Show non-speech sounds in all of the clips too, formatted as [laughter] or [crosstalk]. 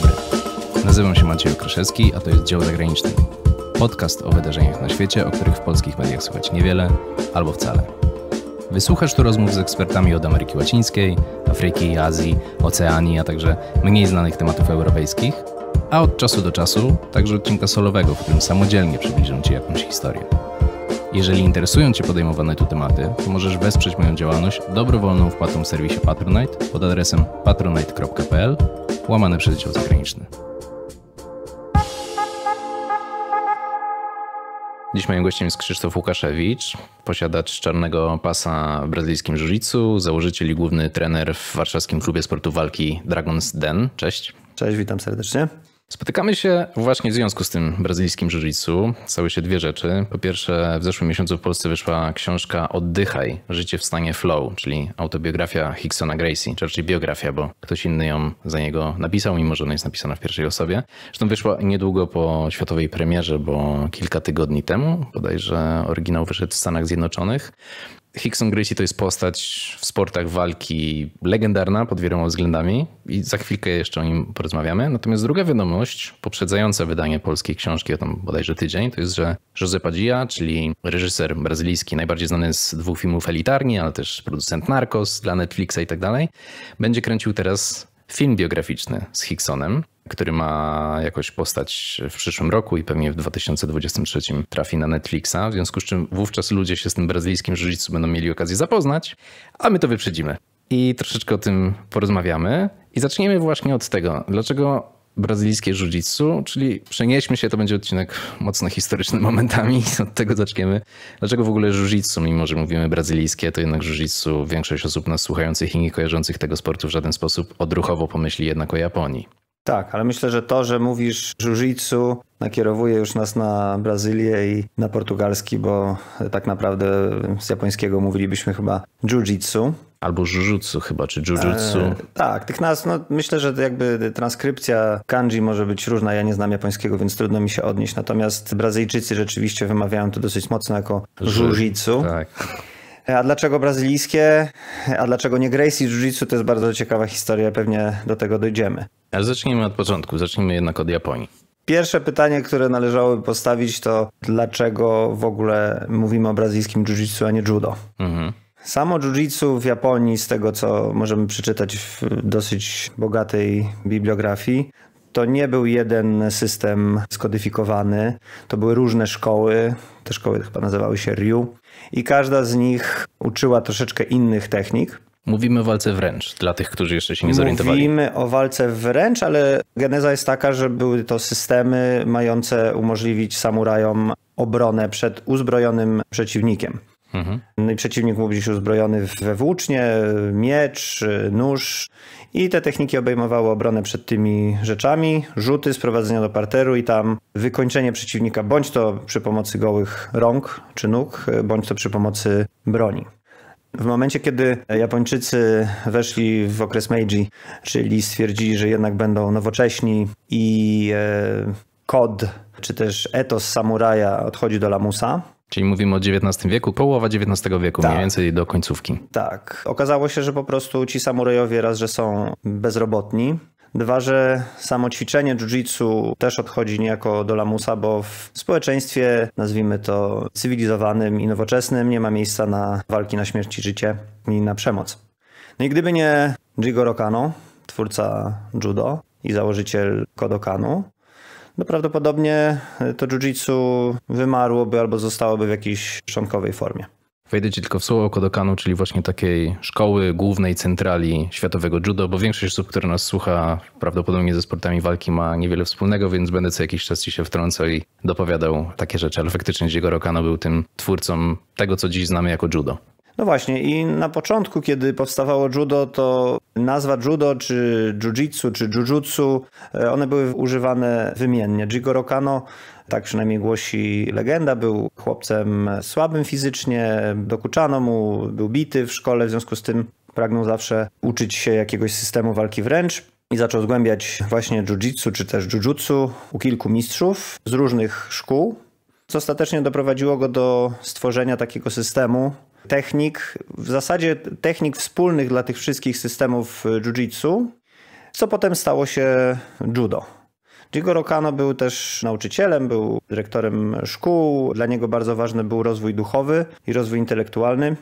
dobry. Nazywam się Maciej Okryszewski, a to jest Dział Zagraniczny. Podcast o wydarzeniach na świecie, o których w polskich mediach słychać niewiele albo wcale. Wysłuchasz tu rozmów z ekspertami od Ameryki Łacińskiej, Afryki, Azji, Oceanii, a także mniej znanych tematów europejskich, a od czasu do czasu także odcinka solowego, w którym samodzielnie przybliżam Ci jakąś historię. Jeżeli interesują Cię podejmowane tu tematy, to możesz wesprzeć moją działalność dobrowolną wpłatą w serwisie Patronite pod adresem patronite.pl łamane przez dział zagraniczny. Dziś moim gościem jest Krzysztof Łukaszewicz, posiadacz czarnego pasa w brazylijskim żużicu, założyciel i główny trener w warszawskim klubie sportu walki Dragons Den. Cześć. Cześć, witam serdecznie. Spotykamy się właśnie w związku z tym brazylijskim jiu Stały się dwie rzeczy. Po pierwsze, w zeszłym miesiącu w Polsce wyszła książka Oddychaj, życie w stanie flow, czyli autobiografia Hicksona Gracie, czy raczej biografia, bo ktoś inny ją za niego napisał, mimo że ona jest napisana w pierwszej osobie. Zresztą wyszła niedługo po światowej premierze, bo kilka tygodni temu, bodajże oryginał wyszedł w Stanach Zjednoczonych. Hickson Gracie to jest postać w sportach walki legendarna pod wieloma względami i za chwilkę jeszcze o nim porozmawiamy. Natomiast druga wiadomość poprzedzająca wydanie polskiej książki o tam bodajże tydzień to jest, że José Padilla, czyli reżyser brazylijski, najbardziej znany z dwóch filmów Elitarni, ale też producent Narcos dla Netflixa i tak dalej, będzie kręcił teraz film biograficzny z Hicksonem który ma jakoś postać w przyszłym roku i pewnie w 2023 trafi na Netflixa, w związku z czym wówczas ludzie się z tym brazylijskim jiu będą mieli okazję zapoznać, a my to wyprzedzimy. I troszeczkę o tym porozmawiamy i zaczniemy właśnie od tego, dlaczego brazylijskie jiu czyli przenieśmy się, to będzie odcinek mocno historyczny momentami, [laughs] od tego zaczniemy. Dlaczego w ogóle jiu mimo że mówimy brazylijskie, to jednak jiu większość osób nas słuchających i nie kojarzących tego sportu w żaden sposób odruchowo pomyśli jednak o Japonii. Tak, ale myślę, że to, że mówisz jiu-jitsu nakierowuje już nas na Brazylię i na portugalski, bo tak naprawdę z japońskiego mówilibyśmy chyba jiu-jitsu. Albo jujutsu chyba, czy jujutsu. E, tak, tych nazw, no, myślę, że jakby transkrypcja kanji może być różna. Ja nie znam japońskiego, więc trudno mi się odnieść. Natomiast Brazylijczycy rzeczywiście wymawiają to dosyć mocno jako jujitsu. Tak. E, a dlaczego brazylijskie? E, a dlaczego nie Gracie Jiu-Jitsu? To jest bardzo ciekawa historia, pewnie do tego dojdziemy. Ale zacznijmy od początku, zacznijmy jednak od Japonii. Pierwsze pytanie, które należałoby postawić, to dlaczego w ogóle mówimy o brazylijskim jiu-jitsu, a nie judo? Mhm. Samo jiu-jitsu w Japonii, z tego co możemy przeczytać w dosyć bogatej bibliografii, to nie był jeden system skodyfikowany. To były różne szkoły. Te szkoły chyba nazywały się Ryu i każda z nich uczyła troszeczkę innych technik. Mówimy o walce wręcz, dla tych, którzy jeszcze się nie zorientowali. Mówimy o walce wręcz, ale geneza jest taka, że były to systemy mające umożliwić samurajom obronę przed uzbrojonym przeciwnikiem. Mhm. No i przeciwnik mógł być uzbrojony we włócznie, miecz, nóż i te techniki obejmowały obronę przed tymi rzeczami, rzuty, sprowadzenia do parteru i tam wykończenie przeciwnika, bądź to przy pomocy gołych rąk czy nóg, bądź to przy pomocy broni. W momencie, kiedy Japończycy weszli w okres Meiji, czyli stwierdzili, że jednak będą nowocześni i e, kod, czy też etos samuraja odchodzi do lamusa, Czyli mówimy o XIX wieku, połowa XIX wieku, tak. mniej więcej do końcówki. Tak. Okazało się, że po prostu ci samurajowie raz, że są bezrobotni, Dwa, że samo ćwiczenie jiu-jitsu też odchodzi niejako do lamusa, bo w społeczeństwie, nazwijmy to cywilizowanym i nowoczesnym, nie ma miejsca na walki na śmierć i życie i na przemoc. No i gdyby nie Jigoro Kano, twórca judo i założyciel Kodokanu, no prawdopodobnie e, to jiu-jitsu wymarłoby albo zostałoby w jakiejś szczątkowej formie. Wejdę ci tylko w słowo Kodokanu, czyli właśnie takiej szkoły głównej centrali światowego judo, bo większość osób, które nas słucha, prawdopodobnie ze sportami walki ma niewiele wspólnego, więc będę co jakiś czas ci się wtrącał i dopowiadał takie rzeczy, ale faktycznie Jigoro Kano był tym twórcą tego, co dziś znamy jako judo. No właśnie i na początku, kiedy powstawało judo, to nazwa judo, czy jiu-jitsu, czy jujutsu, e, one były używane wymiennie. Jigoro Kano tak przynajmniej głosi legenda. Był chłopcem słabym fizycznie, dokuczano mu, był bity w szkole, w związku z tym pragnął zawsze uczyć się jakiegoś systemu walki wręcz. I zaczął zgłębiać właśnie jiu czy też jujutsu u kilku mistrzów z różnych szkół, co ostatecznie doprowadziło go do stworzenia takiego systemu, technik, w zasadzie technik wspólnych dla tych wszystkich systemów e, jiu-jitsu, co potem stało się judo. Diego Rocano był też nauczycielem, był dyrektorem szkół. Dla niego bardzo ważny był rozwój duchowy i rozwój intelektualny.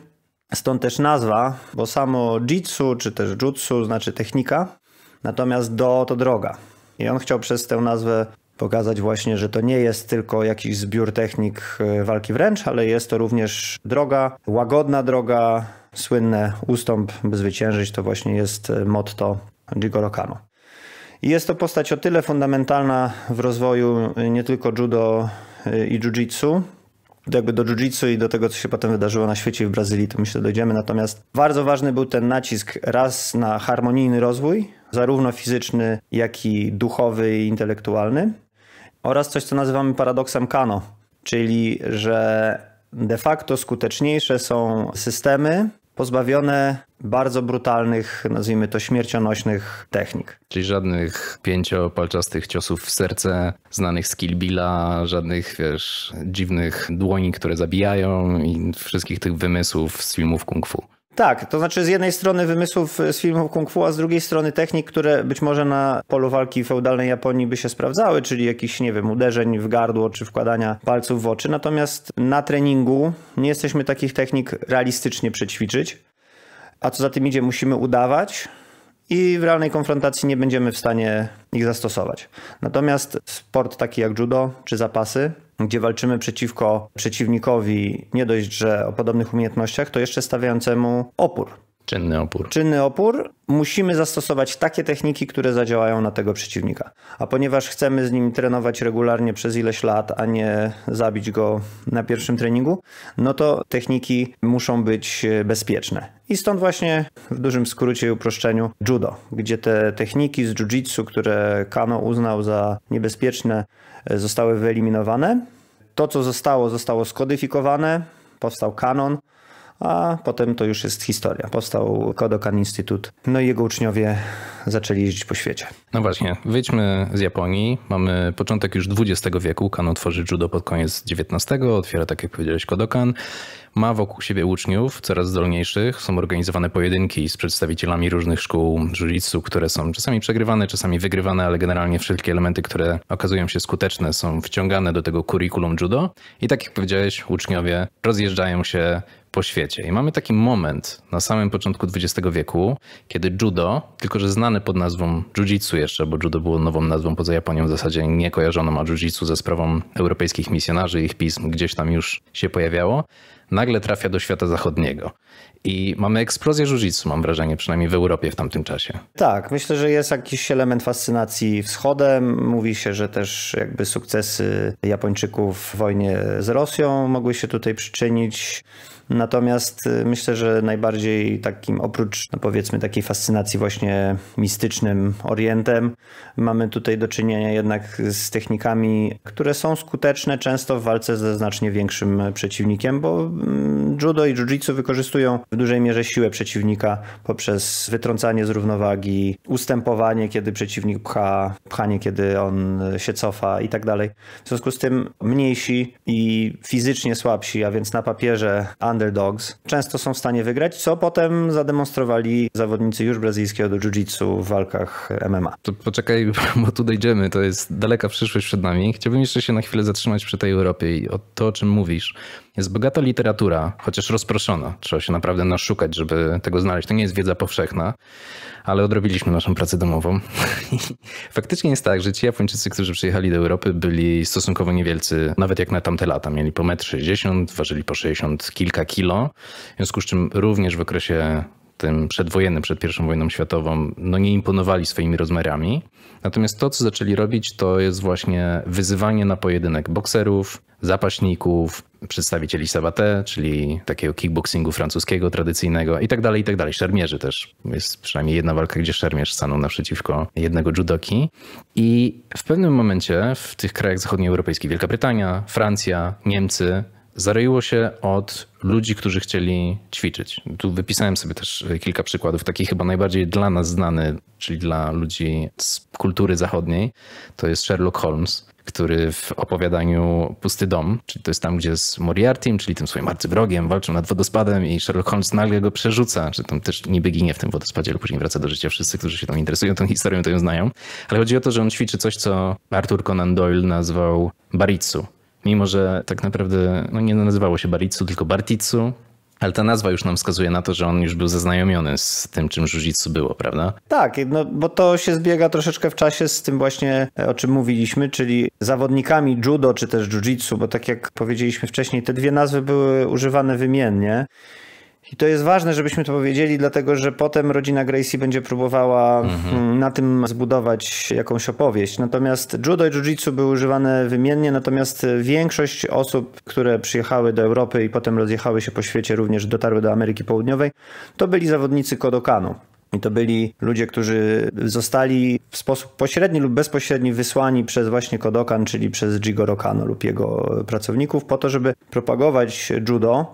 Stąd też nazwa, bo samo jitsu czy też jutsu znaczy technika, natomiast do to droga. I on chciał przez tę nazwę pokazać właśnie, że to nie jest tylko jakiś zbiór technik e, walki wręcz, ale jest to również droga, łagodna droga, słynne ustąp, by zwyciężyć, to właśnie jest e, motto Jigoro Kano. I jest to postać o tyle fundamentalna w rozwoju e, nie tylko judo i jiu-jitsu, jakby do jiu-jitsu i do tego, co się potem wydarzyło na świecie i w Brazylii, to myślę dojdziemy. Natomiast bardzo ważny był ten nacisk raz na harmonijny rozwój, zarówno fizyczny, jak i duchowy i intelektualny oraz coś, co nazywamy paradoksem Kano, czyli że de facto skuteczniejsze są systemy pozbawione bardzo brutalnych, nazwijmy to śmiercionośnych technik. Czyli żadnych pięciopalczastych ciosów w serce, znanych z Kill Billa, żadnych, wiesz, dziwnych dłoni, które zabijają i wszystkich tych wymysłów z filmów kung fu. Tak, to znaczy z jednej strony wymysłów e, z filmów kung fu, a z drugiej strony technik, które być może na polu walki feudalnej Japonii by się sprawdzały, czyli jakichś, nie wiem, uderzeń w gardło czy wkładania palców w oczy. Natomiast na treningu nie jesteśmy takich technik realistycznie przećwiczyć, a co za tym idzie, musimy udawać, i w realnej konfrontacji nie będziemy w stanie ich zastosować. Natomiast sport taki jak judo czy zapasy gdzie walczymy przeciwko przeciwnikowi nie dość, że o podobnych umiejętnościach, to jeszcze stawiającemu opór. Czynny opór. Czynny opór. Musimy zastosować takie techniki, które zadziałają na tego przeciwnika. A ponieważ chcemy z nim trenować regularnie przez ileś lat, a nie zabić go na pierwszym treningu, no to techniki muszą być e, bezpieczne. I stąd właśnie w dużym skrócie i uproszczeniu judo, gdzie te techniki z jiu-jitsu, które Kano uznał za niebezpieczne, e, zostały wyeliminowane. To, co zostało, zostało skodyfikowane, powstał kanon, a potem to już jest historia. Powstał Kodokan Instytut, no i jego uczniowie zaczęli jeździć po świecie. No właśnie, wyjdźmy z Japonii. Mamy początek już XX wieku. Kano tworzy judo pod koniec XIX, otwiera, tak jak powiedziałeś, Kodokan. Ma wokół siebie uczniów, coraz zdolniejszych. Są organizowane pojedynki z przedstawicielami różnych szkół jiu które są czasami przegrywane, czasami wygrywane, ale generalnie wszelkie elementy, które okazują się skuteczne, są wciągane do tego kurikulum judo. I tak jak powiedziałeś, uczniowie rozjeżdżają się po świecie. I mamy taki moment na samym początku XX wieku, kiedy judo, tylko że znane pod nazwą jiu-jitsu jeszcze, bo judo było nową nazwą poza Japonią w zasadzie niekojarzoną a jiu-jitsu ze sprawą europejskich misjonarzy i ich pism gdzieś tam już się pojawiało, nagle trafia do świata zachodniego. I mamy eksplozję jiu-jitsu, mam wrażenie, przynajmniej w Europie w tamtym czasie. Tak, myślę, że jest jakiś element fascynacji wschodem. Mówi się, że też jakby sukcesy Japończyków w wojnie z Rosją mogły się tutaj przyczynić. Natomiast y, myślę, że najbardziej takim, oprócz no powiedzmy takiej fascynacji właśnie mistycznym orientem, mamy tutaj do czynienia jednak z technikami, które są skuteczne często w walce ze znacznie większym przeciwnikiem, bo mm, judo i jiu-jitsu wykorzystują w dużej mierze siłę przeciwnika poprzez wytrącanie z równowagi, ustępowanie, kiedy przeciwnik pcha, pchanie, kiedy on się cofa i tak dalej. W związku z tym mniejsi i fizycznie słabsi, a więc na papierze underdogs często są w stanie wygrać, co potem zademonstrowali zawodnicy już brazylijskiego do jiu-jitsu w walkach MMA. To poczekaj, [laughs] bo tu dojdziemy, to jest daleka przyszłość przed nami. Chciałbym jeszcze się na chwilę zatrzymać przy tej Europie i o to, o czym mówisz. Jest bogata literatura, chociaż rozproszona. Trzeba się naprawdę naszukać, żeby tego znaleźć. To nie jest wiedza powszechna, ale odrobiliśmy naszą pracę domową. [laughs] Faktycznie jest tak, że ci Japończycy, którzy przyjechali do Europy, byli stosunkowo niewielcy, nawet jak na tamte lata. Mieli po metr 60, ważyli po 60 kilka kilo. W związku z czym również w okresie tym przedwojennym, przed I wojną światową, no nie imponowali swoimi rozmiarami. Natomiast to, co zaczęli robić, to jest właśnie wyzywanie na pojedynek bokserów, zapaśników, przedstawicieli sabate, czyli takiego kickboxingu francuskiego, tradycyjnego i tak dalej, i tak dalej. Szermierzy też. Jest przynajmniej jedna walka, gdzie szermierz stanął naprzeciwko jednego judoki. I w pewnym momencie w tych krajach zachodnioeuropejskich, Wielka Brytania, Francja, Niemcy, zaroiło się od ludzi, którzy chcieli ćwiczyć. Tu wypisałem sobie też e, kilka przykładów. Taki chyba najbardziej dla nas znany, czyli dla ludzi z kultury zachodniej, to jest Sherlock Holmes, który w opowiadaniu Pusty Dom, czyli to jest tam, gdzie z Moriartym, czyli tym swoim arcywrogiem, walczą nad wodospadem i Sherlock Holmes nagle go przerzuca, że tam też niby ginie w tym wodospadzie, ale później wraca do życia. Wszyscy, którzy się tam interesują tą historią, to ją znają. Ale chodzi o to, że on ćwiczy coś, co Arthur Conan Doyle nazwał baritsu, mimo że tak naprawdę no nie nazywało się Baritsu, tylko Bartitsu. Ale ta nazwa już nam wskazuje na to, że on już był zaznajomiony z tym, czym jiu było, prawda? Tak, no, bo to się zbiega troszeczkę w czasie z tym właśnie, e, o czym mówiliśmy, czyli zawodnikami judo czy też jiu-jitsu, bo tak jak powiedzieliśmy wcześniej, te dwie nazwy były używane wymiennie. I to jest ważne, żebyśmy to powiedzieli, dlatego że potem rodzina Gracie będzie próbowała mhm. Mm, na tym zbudować jakąś opowieść. Natomiast judo i jiu-jitsu były używane wymiennie, natomiast większość osób, które przyjechały do Europy i potem rozjechały się po świecie, również dotarły do Ameryki Południowej, to byli zawodnicy Kodokanu. I to byli ludzie, którzy zostali w sposób pośredni lub bezpośredni wysłani przez właśnie Kodokan, czyli przez Jigoro Kano lub jego pracowników, po to, żeby propagować judo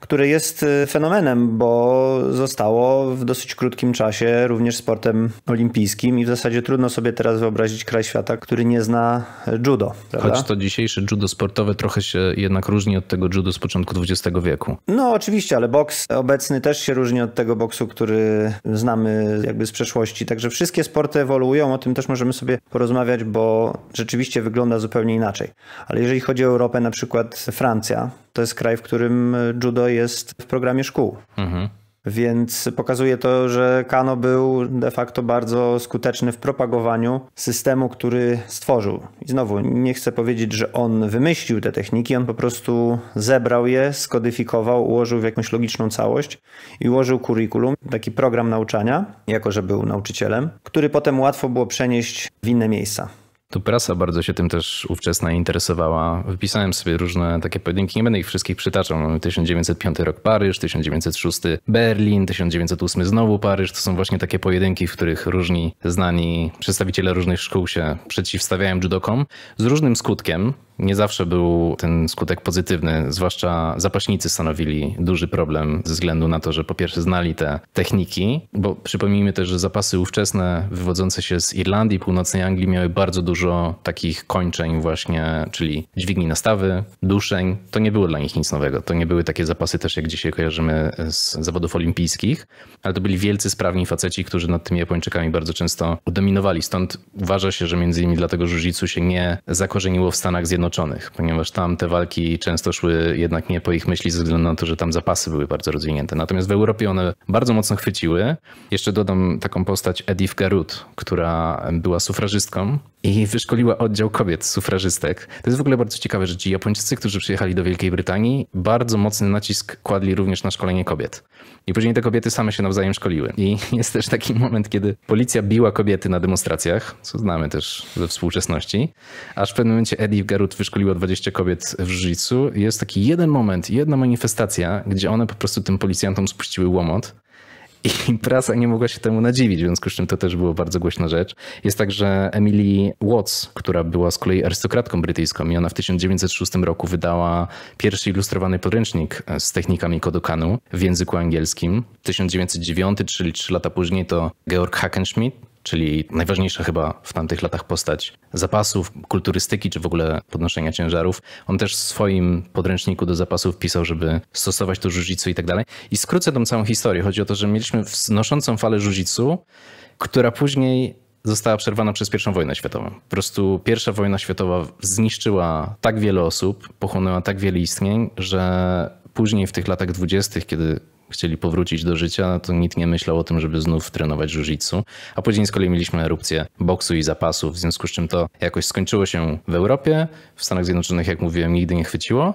które jest y, fenomenem, bo zostało w dosyć krótkim czasie również sportem olimpijskim i w zasadzie trudno sobie teraz wyobrazić kraj świata, który nie zna judo. Prawda? Choć to dzisiejsze judo sportowe trochę się jednak różni od tego judo z początku XX wieku. No oczywiście, ale boks obecny też się różni od tego boksu, który znamy jakby z przeszłości. Także wszystkie sporty ewoluują, o tym też możemy sobie porozmawiać, bo rzeczywiście wygląda zupełnie inaczej. Ale jeżeli chodzi o Europę, na przykład Francja, to jest kraj, w którym judo jest w programie szkół. Mhm. Więc pokazuje to, że Kano był de facto bardzo skuteczny w propagowaniu systemu, który stworzył. I znowu nie chcę powiedzieć, że on wymyślił te techniki, on po prostu zebrał je, skodyfikował, ułożył w jakąś logiczną całość i ułożył kurikulum, taki program nauczania, jako że był nauczycielem, który potem łatwo było przenieść w inne miejsca. Tu prasa bardzo się tym też ówczesna interesowała. Wypisałem sobie różne takie pojedynki, nie będę ich wszystkich przytaczał. 1905 rok Paryż, 1906 Berlin, 1908 znowu Paryż. To są właśnie takie pojedynki, w których różni znani przedstawiciele różnych szkół się przeciwstawiają judokom z różnym skutkiem nie zawsze był ten skutek pozytywny, zwłaszcza zapaśnicy stanowili duży problem ze względu na to, że po pierwsze znali te techniki, bo przypomnijmy też, że zapasy ówczesne wywodzące się z Irlandii, północnej Anglii miały bardzo dużo takich kończeń właśnie, czyli dźwigni nastawy, duszeń. To nie było dla nich nic nowego. To nie były takie zapasy też, jak dzisiaj kojarzymy z zawodów olimpijskich, ale to byli wielcy, sprawni faceci, którzy nad tymi Japończykami bardzo często dominowali. Stąd uważa się, że między innymi dlatego jiu się nie zakorzeniło w Stanach Zjednoczonych Zjednoczonych, ponieważ tam te walki często szły jednak nie po ich myśli ze względu na to, że tam zapasy były bardzo rozwinięte. Natomiast w Europie one bardzo mocno chwyciły. Jeszcze dodam taką postać Edith Garut, która była sufrażystką i wyszkoliła oddział kobiet, sufrażystek. To jest w ogóle bardzo ciekawe, że ci Japończycy, którzy przyjechali do Wielkiej Brytanii, bardzo mocny nacisk kładli również na szkolenie kobiet. I później te kobiety same się nawzajem szkoliły. I [laughs] jest też taki moment, kiedy policja biła kobiety na demonstracjach, co znamy też ze współczesności, aż w pewnym momencie Eddie Garut wyszkoliła 20 kobiet w życiu. Jest taki jeden moment, jedna manifestacja, gdzie one po prostu tym policjantom spuściły łomot i [laughs] prasa nie mogła się temu nadziwić, w związku z czym to też było bardzo głośna rzecz. Jest także Emily Watts, która była z kolei arystokratką brytyjską i ona w 1906 roku wydała pierwszy ilustrowany podręcznik e, z technikami kodokanu w języku angielskim. 1909, czyli trzy lata później, to Georg Hackenschmidt czyli najważniejsza chyba w tamtych latach postać zapasów, kulturystyki czy w ogóle podnoszenia ciężarów. On też w swoim podręczniku do zapasów pisał, żeby stosować to żużicu i tak dalej. I skrócę tą całą historię. Chodzi o to, że mieliśmy wznoszącą falę żużicu, która później została przerwana przez pierwszą wojnę światową. Po prostu pierwsza wojna światowa zniszczyła tak wiele osób, pochłonęła tak wiele istnień, że później w tych latach dwudziestych, kiedy chcieli powrócić do życia, no to nikt nie myślał o tym, żeby znów trenować jiu-jitsu. A później z kolei mieliśmy erupcję boksu i zapasów, w związku z czym to jakoś skończyło się w Europie, w Stanach Zjednoczonych, jak mówiłem, nigdy nie chwyciło.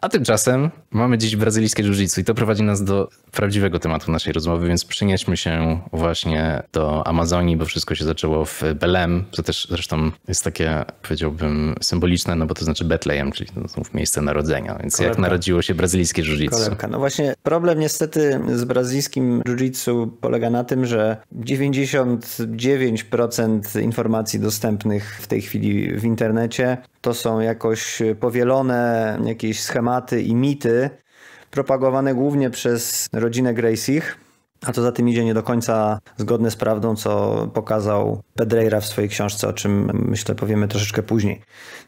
A tymczasem Mamy dziś brazylijskie jiu-jitsu i to prowadzi nas do prawdziwego tematu naszej rozmowy, więc przenieśmy się właśnie do Amazonii, bo wszystko się zaczęło w Belem, co też zresztą jest takie, powiedziałbym, symboliczne, no bo to znaczy Betlejem, czyli to znów miejsce narodzenia. Więc Kolebka. jak narodziło się brazylijskie jiu-jitsu? No właśnie problem niestety z brazylijskim jiu-jitsu polega na tym, że 99% informacji dostępnych w tej chwili w internecie to są jakoś powielone jakieś schematy i mity, propagowane głównie przez rodzinę Gracich, a to za tym idzie nie do końca zgodne z prawdą, co pokazał Pedreira w swojej książce, o czym myślę powiemy troszeczkę później.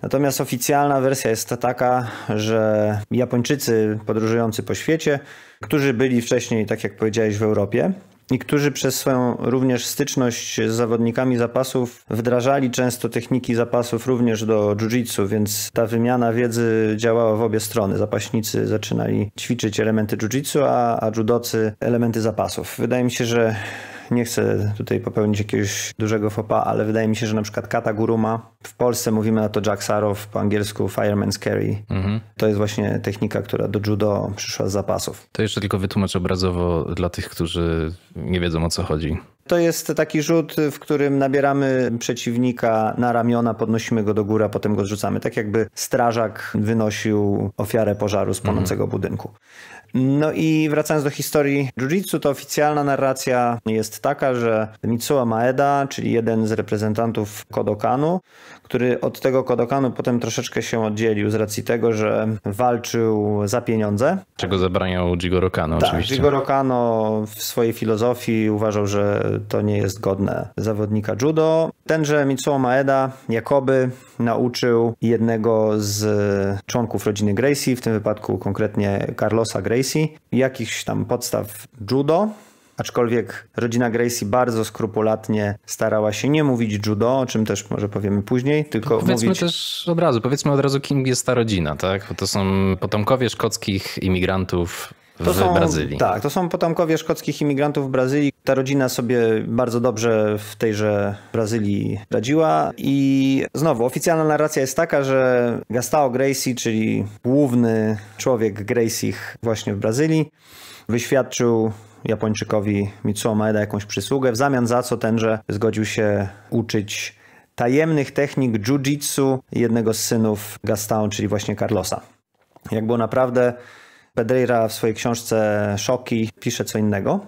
Natomiast oficjalna wersja jest taka, że Japończycy podróżujący po świecie, którzy byli wcześniej, tak jak powiedziałeś, w Europie, i którzy przez swoją również styczność z zawodnikami zapasów wdrażali często techniki zapasów również do jiu-jitsu, więc ta wymiana wiedzy działała w obie strony. Zapaśnicy zaczynali ćwiczyć elementy jiu-jitsu, a, a judocy elementy zapasów. Wydaje mi się, że nie chcę tutaj popełnić jakiegoś dużego fopa, ale wydaje mi się, że na przykład Kataguruma, w Polsce mówimy na to Jack Sarow, po angielsku Fireman's Carry. Mhm. To jest właśnie technika, która do judo przyszła z zapasów. To jeszcze tylko wytłumacz obrazowo dla tych, którzy nie wiedzą o co chodzi. To jest taki rzut, w którym nabieramy przeciwnika na ramiona, podnosimy go do góry, a potem go rzucamy. Tak jakby strażak wynosił ofiarę pożaru z mhm. płonącego mhm. budynku. No i wracając do historii jiu-jitsu, to oficjalna narracja jest taka, że Mitsuo Maeda, czyli jeden z reprezentantów Kodokanu, który od tego Kodokanu potem troszeczkę się oddzielił z racji tego, że walczył za pieniądze. Czego zabraniał Jigoro Kano tak, oczywiście. Jigoro Kano w swojej filozofii uważał, że to nie jest godne zawodnika judo. Tenże Mitsuo Maeda jakoby nauczył jednego z członków rodziny Gracie, w tym wypadku konkretnie Carlosa Gracie, jakichś tam podstaw judo. Aczkolwiek rodzina Gracie bardzo skrupulatnie starała się nie mówić judo, o czym też może powiemy później, tylko no powiedzmy mówić... też od razu, powiedzmy od razu kim jest ta rodzina, tak? Bo to są potomkowie szkockich imigrantów to w są, Brazylii. Tak, to są potomkowie szkockich imigrantów w Brazylii. Ta rodzina sobie bardzo dobrze w tejże Brazylii radziła i znowu oficjalna narracja jest taka, że Gastão Gracie, czyli główny człowiek Gracich właśnie w Brazylii, wyświadczył Japończykowi Mitsuo Maeda jakąś przysługę, w zamian za co tenże zgodził się uczyć tajemnych technik jiu-jitsu jednego z synów Gaston, czyli właśnie Carlosa. Jak było naprawdę, Pedreira w swojej książce Szoki pisze co innego.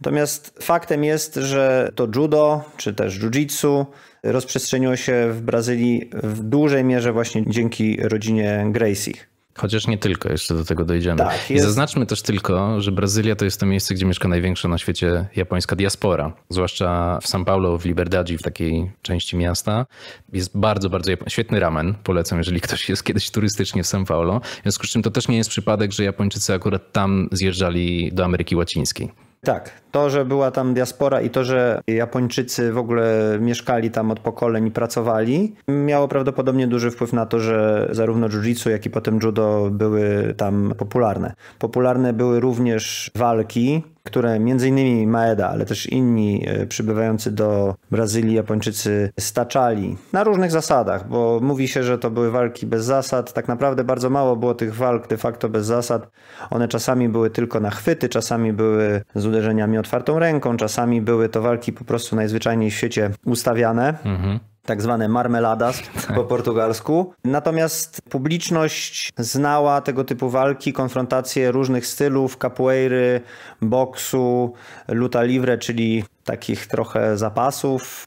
Natomiast faktem jest, że to judo czy też jiu-jitsu rozprzestrzeniło się w Brazylii w dużej mierze właśnie dzięki rodzinie Gracie. Chociaż nie tylko, jeszcze do tego dojdziemy. Tak, I zaznaczmy też tylko, że Brazylia to jest to miejsce, gdzie mieszka największa na świecie japońska diaspora. Zwłaszcza w São Paulo, w Liberdadzi, w takiej części miasta. Jest bardzo, bardzo świetny ramen. Polecam, jeżeli ktoś jest kiedyś turystycznie w São Paulo. W związku z czym to też nie jest przypadek, że Japończycy akurat tam zjeżdżali do Ameryki Łacińskiej. Tak, to, że była tam diaspora i to, że Japończycy w ogóle mieszkali tam od pokoleń i pracowali, miało prawdopodobnie duży wpływ na to, że zarówno jiu-jitsu, jak i potem judo były tam popularne. Popularne były również walki które m.in. Maeda, ale też inni e, przybywający do Brazylii Japończycy staczali na różnych zasadach, bo mówi się, że to były walki bez zasad. Tak naprawdę bardzo mało było tych walk de facto bez zasad. One czasami były tylko na chwyty, czasami były z uderzeniami otwartą ręką, czasami były to walki po prostu najzwyczajniej w świecie ustawiane. Mhm tak zwane marmeladas [laughs] tak. po portugalsku. Natomiast publiczność znała tego typu walki, konfrontacje różnych stylów, capoeiry, boksu, luta livre, czyli takich trochę zapasów,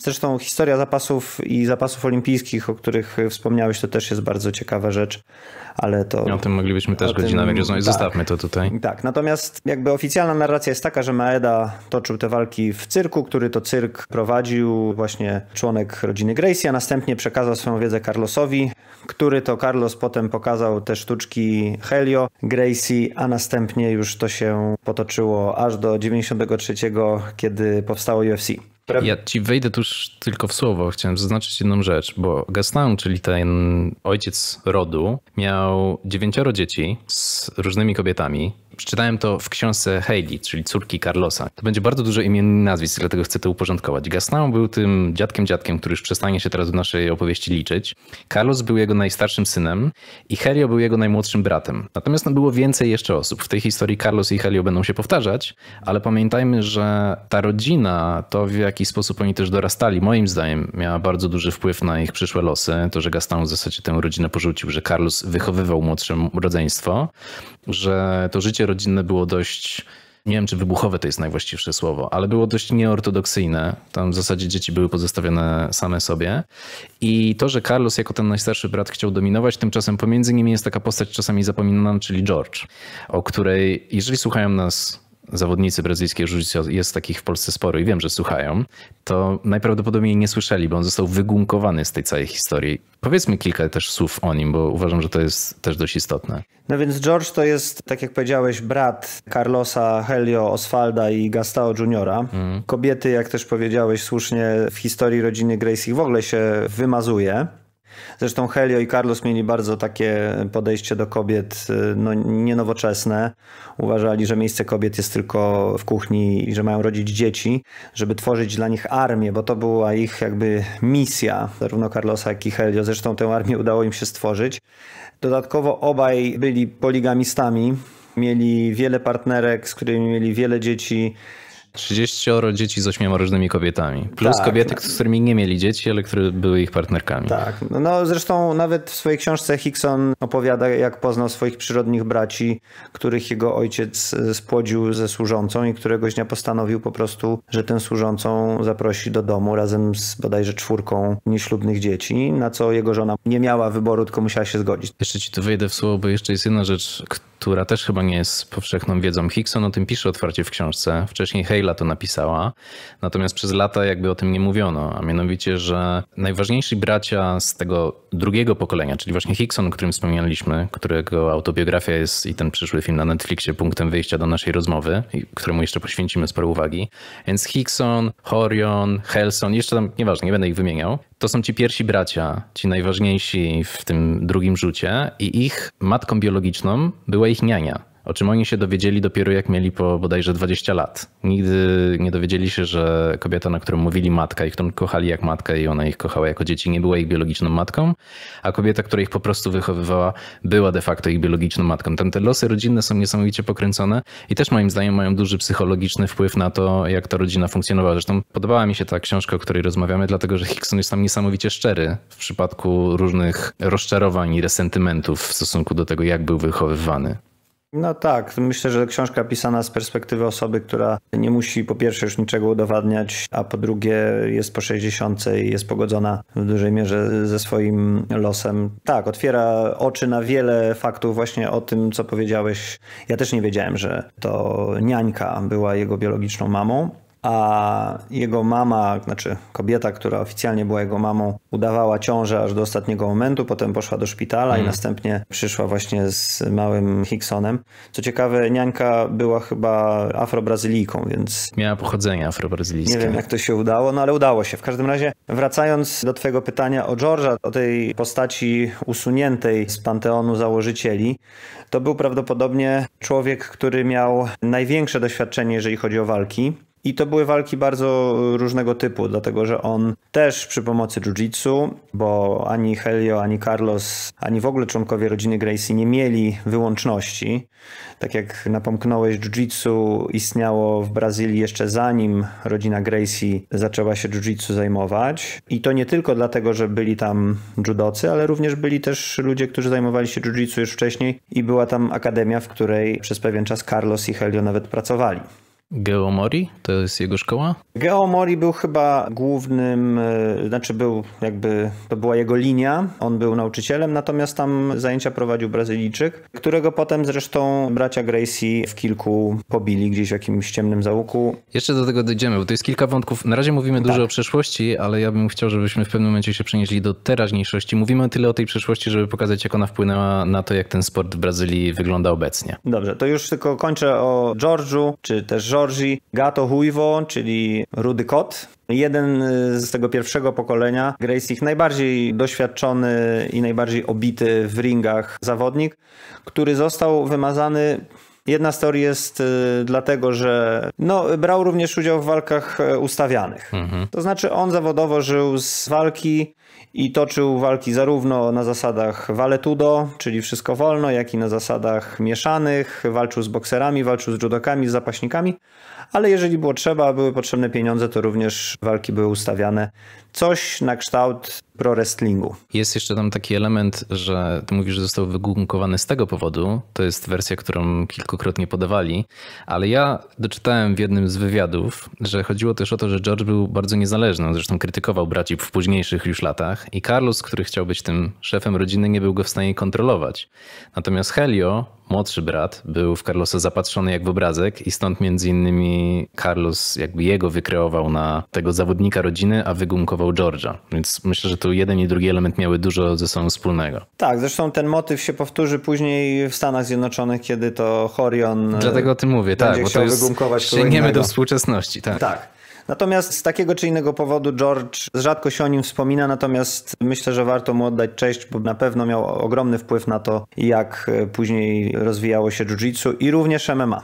Zresztą historia zapasów i zapasów olimpijskich, o których wspomniałeś, to też jest bardzo ciekawa rzecz, ale to... O tym moglibyśmy też godzinami tym... rozmawiać, tak. zostawmy to tutaj. Tak, natomiast jakby oficjalna narracja jest taka, że Maeda toczył te walki w cyrku, który to cyrk prowadził właśnie członek rodziny Gracie, a następnie przekazał swoją wiedzę Carlosowi, który to Carlos potem pokazał te sztuczki Helio, Gracie, a następnie już to się potoczyło aż do 93, kiedy powstało UFC. Ja ci wejdę tuż tylko w słowo. Chciałem zaznaczyć jedną rzecz, bo Gaston, czyli ten ojciec rodu, miał dziewięcioro dzieci z różnymi kobietami. Przeczytałem to w książce Heidi, czyli córki Carlosa. To będzie bardzo dużo i nazwisk, dlatego chcę to uporządkować. Gaston był tym dziadkiem dziadkiem, który już przestanie się teraz w naszej opowieści liczyć. Carlos był jego najstarszym synem i Helio był jego najmłodszym bratem. Natomiast no, było więcej jeszcze osób. W tej historii Carlos i Helio będą się powtarzać, ale pamiętajmy, że ta rodzina, to w jak jaki sposób oni też dorastali, moim zdaniem, miała bardzo duży wpływ na ich przyszłe losy. To, że Gaston w zasadzie tę rodzinę porzucił, że Carlos wychowywał młodsze rodzeństwo, że to życie rodzinne było dość nie wiem, czy wybuchowe to jest najwłaściwsze słowo, ale było dość nieortodoksyjne. Tam w zasadzie dzieci były pozostawione same sobie. I to, że Carlos jako ten najstarszy brat chciał dominować, tymczasem pomiędzy nimi jest taka postać czasami zapominana, czyli George, o której, jeżeli słuchają nas zawodnicy brazylijskiej jiu jest takich w Polsce sporo i wiem, że słuchają, to najprawdopodobniej nie słyszeli, bo on został wygunkowany z tej całej historii. Powiedzmy kilka też słów o nim, bo uważam, że to jest też dość istotne. No więc George to jest, tak jak powiedziałeś, brat Carlosa, Helio, Oswalda i Gastao Juniora. Mhm. Kobiety, jak też powiedziałeś słusznie, w historii rodziny Gracie w ogóle się wymazuje. Zresztą Helio i Carlos mieli bardzo takie podejście do kobiet y, no, nienowoczesne. Uważali, że miejsce kobiet jest tylko w kuchni i że mają rodzić dzieci, żeby tworzyć dla nich armię, bo to była ich jakby misja, zarówno Carlosa, jak i Helio. Zresztą tę armię udało im się stworzyć. Dodatkowo obaj byli poligamistami, mieli wiele partnerek, z którymi mieli wiele dzieci 30 dzieci z ośmioma różnymi kobietami. Plus tak, kobiety, no. z którymi nie mieli dzieci, ale które były ich partnerkami. Tak. No zresztą nawet w swojej książce Hickson opowiada, jak poznał swoich przyrodnich braci, których jego ojciec spłodził ze służącą i któregoś dnia postanowił po prostu, że tę służącą zaprosi do domu razem z bodajże czwórką nieślubnych dzieci, na co jego żona nie miała wyboru, tylko musiała się zgodzić. Jeszcze ci tu wejdę w słowo, bo jeszcze jest jedna rzecz, która też chyba nie jest powszechną wiedzą. Hickson o tym pisze otwarcie w książce. Wcześniej Hale to napisała, natomiast przez lata jakby o tym nie mówiono, a mianowicie, że najważniejsi bracia z tego drugiego pokolenia, czyli właśnie Hickson, o którym wspominaliśmy, którego autobiografia jest i ten przyszły film na Netflixie punktem wyjścia do naszej rozmowy, któremu jeszcze poświęcimy sporo uwagi. Więc Hickson, Horion, Helson, jeszcze tam, nieważne, nie będę ich wymieniał. To są ci pierwsi bracia, ci najważniejsi w tym drugim rzucie i ich matką biologiczną była ich niania o czym oni się dowiedzieli dopiero jak mieli po bodajże 20 lat. Nigdy nie dowiedzieli się, że kobieta, na którą mówili matka i którą kochali jak matka i ona ich kochała jako dzieci, nie była ich biologiczną matką, a kobieta, która ich po prostu wychowywała, była de facto ich biologiczną matką. Tam te losy rodzinne są niesamowicie pokręcone i też moim zdaniem mają duży psychologiczny wpływ na to, jak ta rodzina funkcjonowała. Zresztą podobała mi się ta książka, o której rozmawiamy, dlatego że Hickson jest tam niesamowicie szczery w przypadku różnych rozczarowań i resentymentów w stosunku do tego, jak był wychowywany. No tak, myślę, że książka pisana z perspektywy osoby, która nie musi po pierwsze już niczego udowadniać, a po drugie jest po 60 i jest pogodzona w dużej mierze ze swoim losem. Tak, otwiera oczy na wiele faktów właśnie o tym, co powiedziałeś. Ja też nie wiedziałem, że to niańka była jego biologiczną mamą a jego mama, znaczy kobieta, która oficjalnie była jego mamą, udawała ciążę aż do ostatniego momentu, potem poszła do szpitala mm. i mhm. następnie przyszła właśnie z małym Hicksonem. Co ciekawe, niańka była chyba afrobrazylijką, więc... Miała pochodzenie afrobrazylijskie. Nie wiem, jak to się udało, no ale udało się. W każdym razie, wracając do twojego pytania o George'a, o tej postaci usuniętej z panteonu założycieli, to był prawdopodobnie człowiek, który miał największe doświadczenie, jeżeli chodzi o walki. I to były walki bardzo różnego typu, dlatego że on też przy pomocy jiu-jitsu, bo ani Helio, ani Carlos, ani w ogóle członkowie rodziny Gracie nie mieli wyłączności. Tak jak napomknąłeś, jiu-jitsu istniało w Brazylii jeszcze zanim rodzina Gracie zaczęła się jiu-jitsu zajmować. I to nie tylko dlatego, że byli tam judocy, ale również byli też ludzie, którzy zajmowali się jiu-jitsu już wcześniej i była tam akademia, w której przez pewien czas Carlos i Helio nawet pracowali. Geomori? To jest jego szkoła? Geomori był chyba głównym, e, znaczy był jakby, to była jego linia, on był nauczycielem, natomiast tam zajęcia prowadził Brazylijczyk, którego potem zresztą bracia Gracie w kilku pobili gdzieś w jakimś ciemnym załuku. Jeszcze do tego dojdziemy, bo to jest kilka wątków. Na razie mówimy tak. dużo o przeszłości, ale ja bym chciał, żebyśmy w pewnym momencie się przenieśli do teraźniejszości. Mówimy tyle o tej przeszłości, żeby pokazać, jak ona wpłynęła na to, jak ten sport w Brazylii wygląda obecnie. Dobrze, to już tylko kończę o George'u, czy też Georgi Gato Huivo, czyli Rudy Kot. Jeden y, z tego pierwszego pokolenia, Gracie najbardziej doświadczony i najbardziej obity w ringach zawodnik, który został wymazany Jedna z teorii jest y, dlatego, że no, brał również udział w walkach e, ustawianych. Mhm. To znaczy on zawodowo żył z walki, i toczył walki zarówno na zasadach valetudo, czyli wszystko wolno, jak i na zasadach mieszanych. Walczył z bokserami, walczył z judokami, z zapaśnikami, ale jeżeli było trzeba, były potrzebne pieniądze, to również walki były ustawiane. Coś na kształt pro wrestlingu. Jest jeszcze tam taki element, że ty mówisz, że został wygunkowany z tego powodu. To jest wersja, którą kilkukrotnie podawali, ale ja doczytałem w jednym z wywiadów, że chodziło też o to, że George był bardzo niezależny. Zresztą krytykował braci w późniejszych już latach latach i Carlos, który chciał być tym szefem rodziny, nie był go w stanie kontrolować. Natomiast Helio, młodszy brat, był w Carlosa zapatrzony jak w obrazek i stąd między innymi Carlos jakby jego wykreował na tego zawodnika rodziny, a wygumkował George'a. Więc myślę, że tu jeden i drugi element miały dużo ze sobą wspólnego. Tak, zresztą ten motyw się powtórzy później w Stanach Zjednoczonych, kiedy to Horion... Dlatego o tym mówię, tak, bo to jest... sięgniemy do współczesności. Tak. tak. Natomiast z takiego czy innego powodu George rzadko się o nim wspomina, natomiast myślę, że warto mu oddać cześć, bo na pewno miał ogromny wpływ na to, jak e, później rozwijało się jiu-jitsu i również MMA.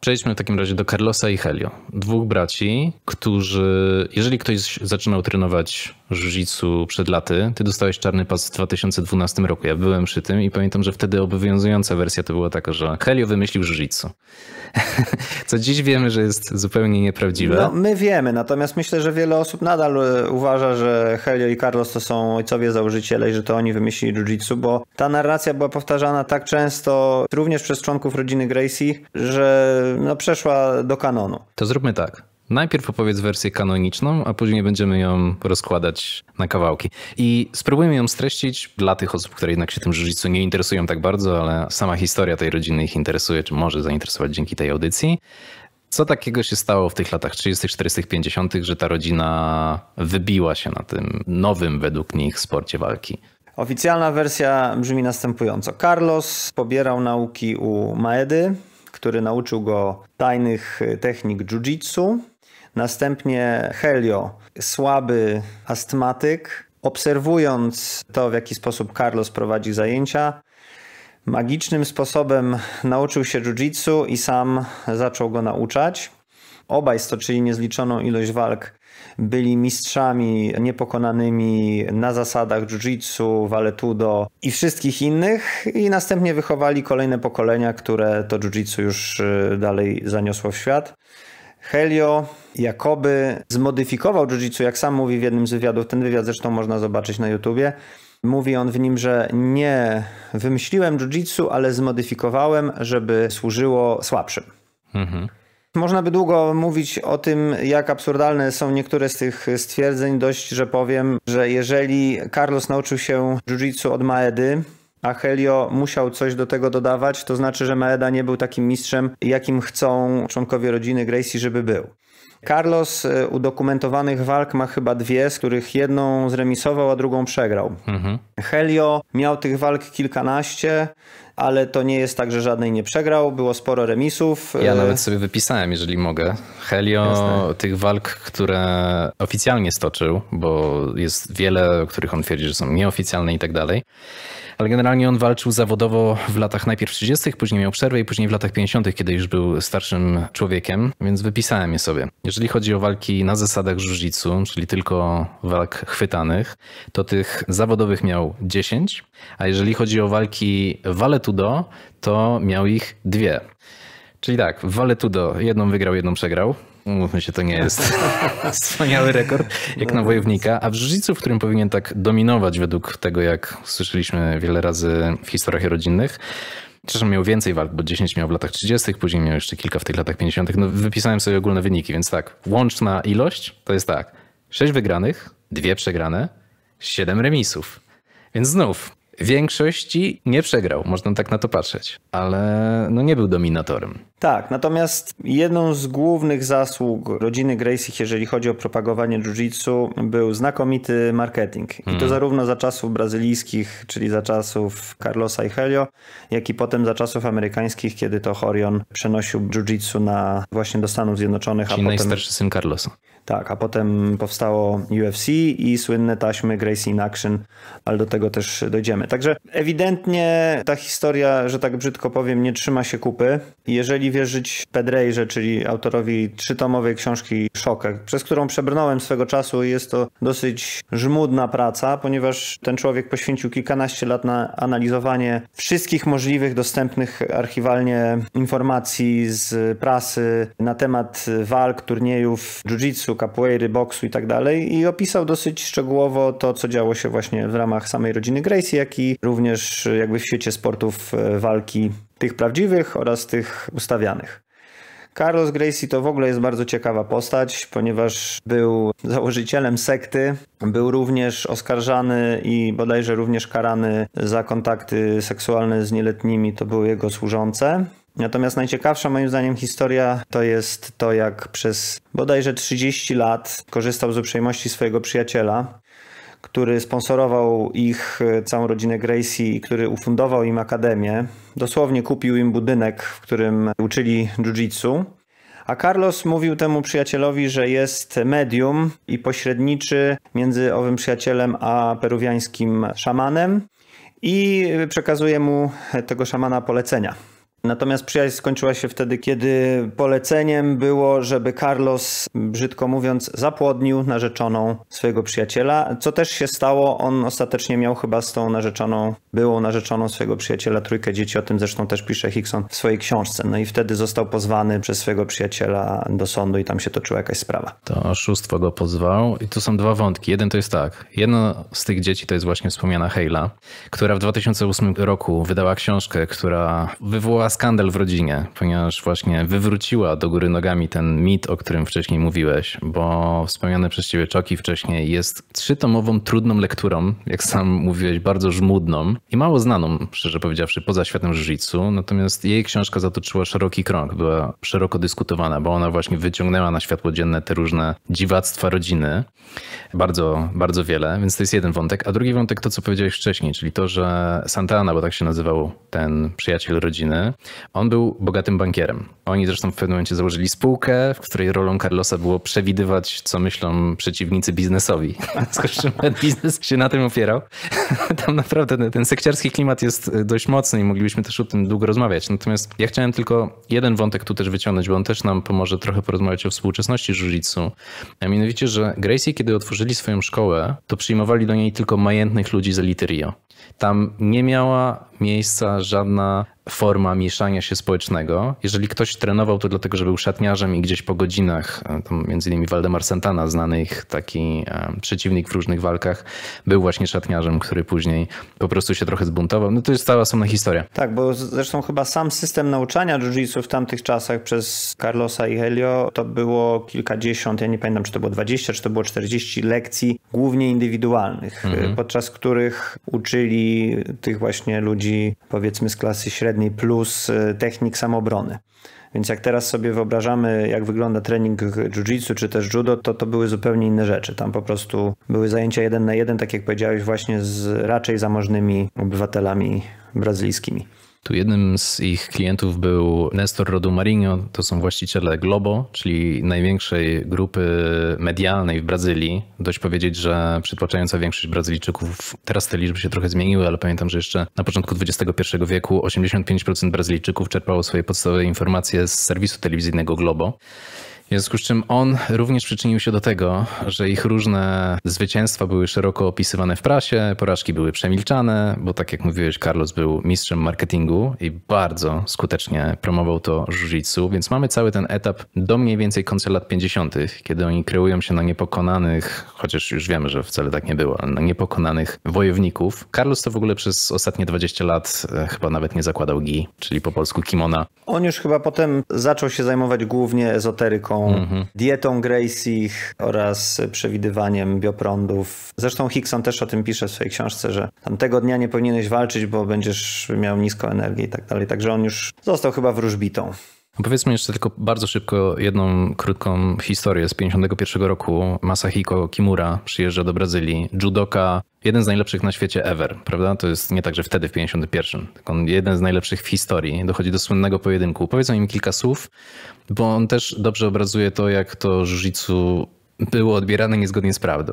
Przejdźmy w takim razie do Carlosa i Helio, dwóch braci, którzy, jeżeli ktoś zaczynał trenować jiu przed laty. Ty dostałeś czarny pas w 2012 roku. Ja byłem przy tym i pamiętam, że wtedy obowiązująca wersja to była taka, że Helio wymyślił jiu [laughs] Co dziś wiemy, że jest zupełnie nieprawdziwe. No, my wiemy, natomiast myślę, że wiele osób nadal e, uważa, że Helio i Carlos to są ojcowie założyciele i że to oni wymyślili jiu bo ta narracja była powtarzana tak często, również przez członków rodziny Gracie, że no, przeszła do kanonu. To zróbmy tak. Najpierw opowiedz wersję kanoniczną, a później będziemy ją rozkładać na kawałki. I spróbujmy ją streścić dla tych osób, które jednak się tym jiu nie interesują tak bardzo, ale sama historia tej rodziny ich interesuje, czy może zainteresować dzięki tej audycji. Co takiego się stało w tych latach 30., 40., 50., że ta rodzina wybiła się na tym nowym według nich sporcie walki? Oficjalna wersja brzmi następująco. Carlos pobierał nauki u Maedy, który nauczył go tajnych technik jiu-jitsu. Następnie Helio, słaby astmatyk, obserwując to, w jaki sposób Carlos prowadzi zajęcia, magicznym sposobem nauczył się jiu-jitsu i sam zaczął go nauczać. Obaj stoczyli niezliczoną ilość walk byli mistrzami niepokonanymi na zasadach jiu-jitsu, waletudo i wszystkich innych i następnie wychowali kolejne pokolenia, które to jiu-jitsu już y, dalej zaniosło w świat. Helio jakoby zmodyfikował jiu-jitsu, jak sam mówi w jednym z wywiadów, ten wywiad zresztą można zobaczyć na YouTubie, Mówi on w nim, że nie wymyśliłem jiu-jitsu, ale zmodyfikowałem, żeby służyło słabszym. Mhm. Można by długo mówić o tym, jak absurdalne są niektóre z tych stwierdzeń. Dość, że powiem, że jeżeli Carlos nauczył się jiu-jitsu od Maedy, a Helio musiał coś do tego dodawać, to znaczy, że Maeda nie był takim mistrzem, jakim chcą członkowie rodziny Gracie, żeby był. Carlos y, udokumentowanych walk ma chyba dwie, z których jedną zremisował, a drugą przegrał. Mhm. Helio miał tych walk kilkanaście, ale to nie jest tak, że żadnej nie przegrał. Było sporo remisów. Ja y, nawet sobie wypisałem, jeżeli mogę. Helio Jasne. tych walk, które oficjalnie stoczył, bo jest wiele, których on twierdzi, że są nieoficjalne i tak dalej ale generalnie on walczył zawodowo w latach najpierw 30., później miał przerwę i później w latach 50., kiedy już był starszym człowiekiem, więc wypisałem je sobie. Jeżeli chodzi o walki na zasadach żużicu, czyli tylko walk chwytanych, to tych zawodowych miał 10, a jeżeli chodzi o walki waletudo, to miał ich dwie. Czyli tak, w Tudo jedną wygrał, jedną przegrał. Mówmy się, to nie jest [laughs] [laughs] wspaniały rekord jak na no, wojownika, a w życiu, w którym powinien tak dominować według tego, jak słyszeliśmy wiele razy w historiach rodzinnych, Przepraszam, miał więcej walk, bo 10 miał w latach 30., później miał jeszcze kilka w tych latach 50. No, wypisałem sobie ogólne wyniki, więc tak. Łączna ilość to jest tak: 6 wygranych, 2 przegrane, 7 remisów. Więc znów większości nie przegrał, można tak na to patrzeć, ale no nie był dominatorem. Tak, natomiast jedną z głównych zasług rodziny Gracich, jeżeli chodzi o propagowanie jiu-jitsu, był znakomity marketing. I to mhm. zarówno za czasów brazylijskich, czyli za czasów Carlosa i Helio, jak i potem za czasów amerykańskich, kiedy to Horion przenosił jiu-jitsu na, właśnie do Stanów Zjednoczonych. Czyli a potem, najstarszy syn Carlosa. Tak, a potem powstało UFC i słynne taśmy Gracie in Action, ale do tego też dojdziemy wiemy. Także ewidentnie ta historia, że tak brzydko powiem, nie trzyma się kupy. Jeżeli wierzyć Pedrejrze, czyli autorowi trzytomowej książki Szokek, przez którą przebrnąłem swego czasu i jest to dosyć żmudna praca, ponieważ ten człowiek poświęcił kilkanaście lat na analizowanie wszystkich możliwych dostępnych archiwalnie informacji z prasy na temat walk, turniejów jiu-jitsu, capoeiry, boksu i tak dalej i opisał dosyć szczegółowo to, co działo się właśnie w ramach samej rodziny Gracie, jak również jakby w świecie sportów e, walki tych prawdziwych oraz tych ustawianych. Carlos Gracie to w ogóle jest bardzo ciekawa postać, ponieważ był założycielem sekty, był również oskarżany i bodajże również karany za kontakty seksualne z nieletnimi, to były jego służące. Natomiast najciekawsza moim zdaniem historia to jest to, jak przez bodajże 30 lat korzystał z uprzejmości swojego przyjaciela, który sponsorował ich e, całą rodzinę Gracie, który ufundował im akademię. Dosłownie kupił im budynek, w którym uczyli jiu-jitsu. A Carlos mówił temu przyjacielowi, że jest medium i pośredniczy między owym przyjacielem a peruwiańskim szamanem i przekazuje mu tego szamana polecenia. Natomiast przyjaźń skończyła się wtedy, kiedy poleceniem było, żeby Carlos, brzydko mówiąc, zapłodnił narzeczoną swojego przyjaciela, co też się stało. On ostatecznie miał chyba z tą narzeczoną, byłą narzeczoną swojego przyjaciela trójkę dzieci, o tym zresztą też pisze Hickson w swojej książce. No i wtedy został pozwany przez swojego przyjaciela do sądu i tam się toczyła jakaś sprawa. To oszustwo go pozwał i tu są dwa wątki. Jeden to jest tak, jedno z tych dzieci to jest właśnie wspomniana Hejla, która w 2008 roku wydała książkę, która wywołała skandal w rodzinie, ponieważ właśnie wywróciła do góry nogami ten mit, o którym wcześniej mówiłeś, bo wspomniane przez ciebie Czoki wcześniej jest trzytomową, trudną lekturą, jak sam mówiłeś, bardzo żmudną i mało znaną, szczerze powiedziawszy, poza światem jiu natomiast jej książka zatoczyła szeroki krąg, była szeroko dyskutowana, bo ona właśnie wyciągnęła na światło dzienne te różne dziwactwa rodziny, bardzo, bardzo wiele, więc to jest jeden wątek, a drugi wątek to, co powiedziałeś wcześniej, czyli to, że Santana, bo tak się nazywał ten przyjaciel rodziny, on był bogatym bankierem. Oni zresztą w pewnym momencie założyli spółkę, w której rolą Carlosa było przewidywać, co myślą przeciwnicy biznesowi. [laughs] ten biznes się na tym opierał. [laughs] Tam naprawdę ten sekciarski klimat jest e, dość mocny i moglibyśmy też o tym długo rozmawiać. Natomiast ja chciałem tylko jeden wątek tu też wyciągnąć, bo on też nam pomoże trochę porozmawiać o współczesności jiu A mianowicie, że Gracie, kiedy otworzyli swoją szkołę, to przyjmowali do niej tylko majętnych ludzi z elity Rio. Tam nie miała miejsca żadna forma mieszania się społecznego. Jeżeli ktoś trenował, to dlatego, że był szatniarzem i gdzieś po godzinach, e, tam między innymi Waldemar Santana, znany ich taki e, przeciwnik w różnych walkach, był właśnie szatniarzem, który później po prostu się trochę zbuntował. No to jest cała osobna historia. Tak, bo zresztą chyba sam system nauczania jiu-jitsu w tamtych czasach przez Carlosa i Helio to było kilkadziesiąt, ja nie pamiętam, czy to było 20, czy to było 40 lekcji, głównie indywidualnych, mhm. podczas których uczyli tych właśnie ludzi ludzi powiedzmy z klasy średniej plus e, technik samobrony. Więc jak teraz sobie wyobrażamy, jak wygląda trening jiu-jitsu czy też judo, to to były zupełnie inne rzeczy. Tam po prostu były zajęcia jeden na jeden, tak jak powiedziałeś, właśnie z raczej zamożnymi obywatelami brazylijskimi. Tu jednym z ich klientów był Nestor Rodumarinho, to są właściciele Globo, czyli największej grupy medialnej w Brazylii. Dość powiedzieć, że przytłaczająca większość Brazylijczyków, teraz te liczby się trochę zmieniły, ale pamiętam, że jeszcze na początku XXI wieku 85% Brazylijczyków czerpało swoje podstawowe informacje z serwisu telewizyjnego Globo. W związku z czym on również przyczynił się do tego, że ich różne zwycięstwa były szeroko opisywane w prasie, porażki były przemilczane, bo tak jak mówiłeś, Carlos był mistrzem marketingu i bardzo skutecznie promował to jiu więc mamy cały ten etap do mniej więcej końca lat 50., kiedy oni kreują się na niepokonanych, chociaż już wiemy, że wcale tak nie było, na niepokonanych wojowników. Carlos to w ogóle przez ostatnie 20 lat e, chyba nawet nie zakładał gi, czyli po polsku kimona. On już chyba potem zaczął się zajmować głównie ezoteryką mhm. dietą Gracie oraz przewidywaniem bioprądów. Zresztą Hickson też o tym pisze w swojej książce, że tamtego dnia nie powinieneś walczyć, bo będziesz miał niską energię i tak dalej. Także on już został chyba wróżbitą. No powiedzmy jeszcze tylko bardzo szybko jedną krótką historię z 1951 roku. Masahiko Kimura przyjeżdża do Brazylii. Judoka, jeden z najlepszych na świecie ever, prawda? To jest nie tak, że wtedy w 1951, tylko on jeden z najlepszych w historii. Dochodzi do słynnego pojedynku. Powiedzmy im kilka słów, bo on też dobrze obrazuje to, jak to jiu było odbierane niezgodnie z prawdą.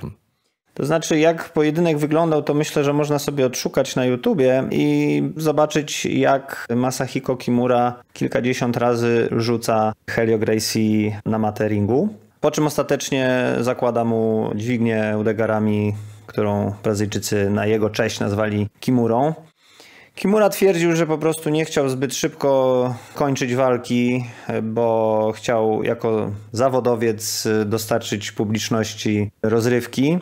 To znaczy, jak pojedynek wyglądał, to myślę, że można sobie odszukać na YouTubie i zobaczyć, jak Masahiko Kimura kilkadziesiąt razy rzuca Helio Gracie na materingu. Po czym ostatecznie zakłada mu dźwignię udegarami, którą Brazylijczycy na jego cześć nazwali Kimurą. Kimura twierdził, że po prostu nie chciał zbyt szybko kończyć walki, bo chciał jako zawodowiec dostarczyć publiczności rozrywki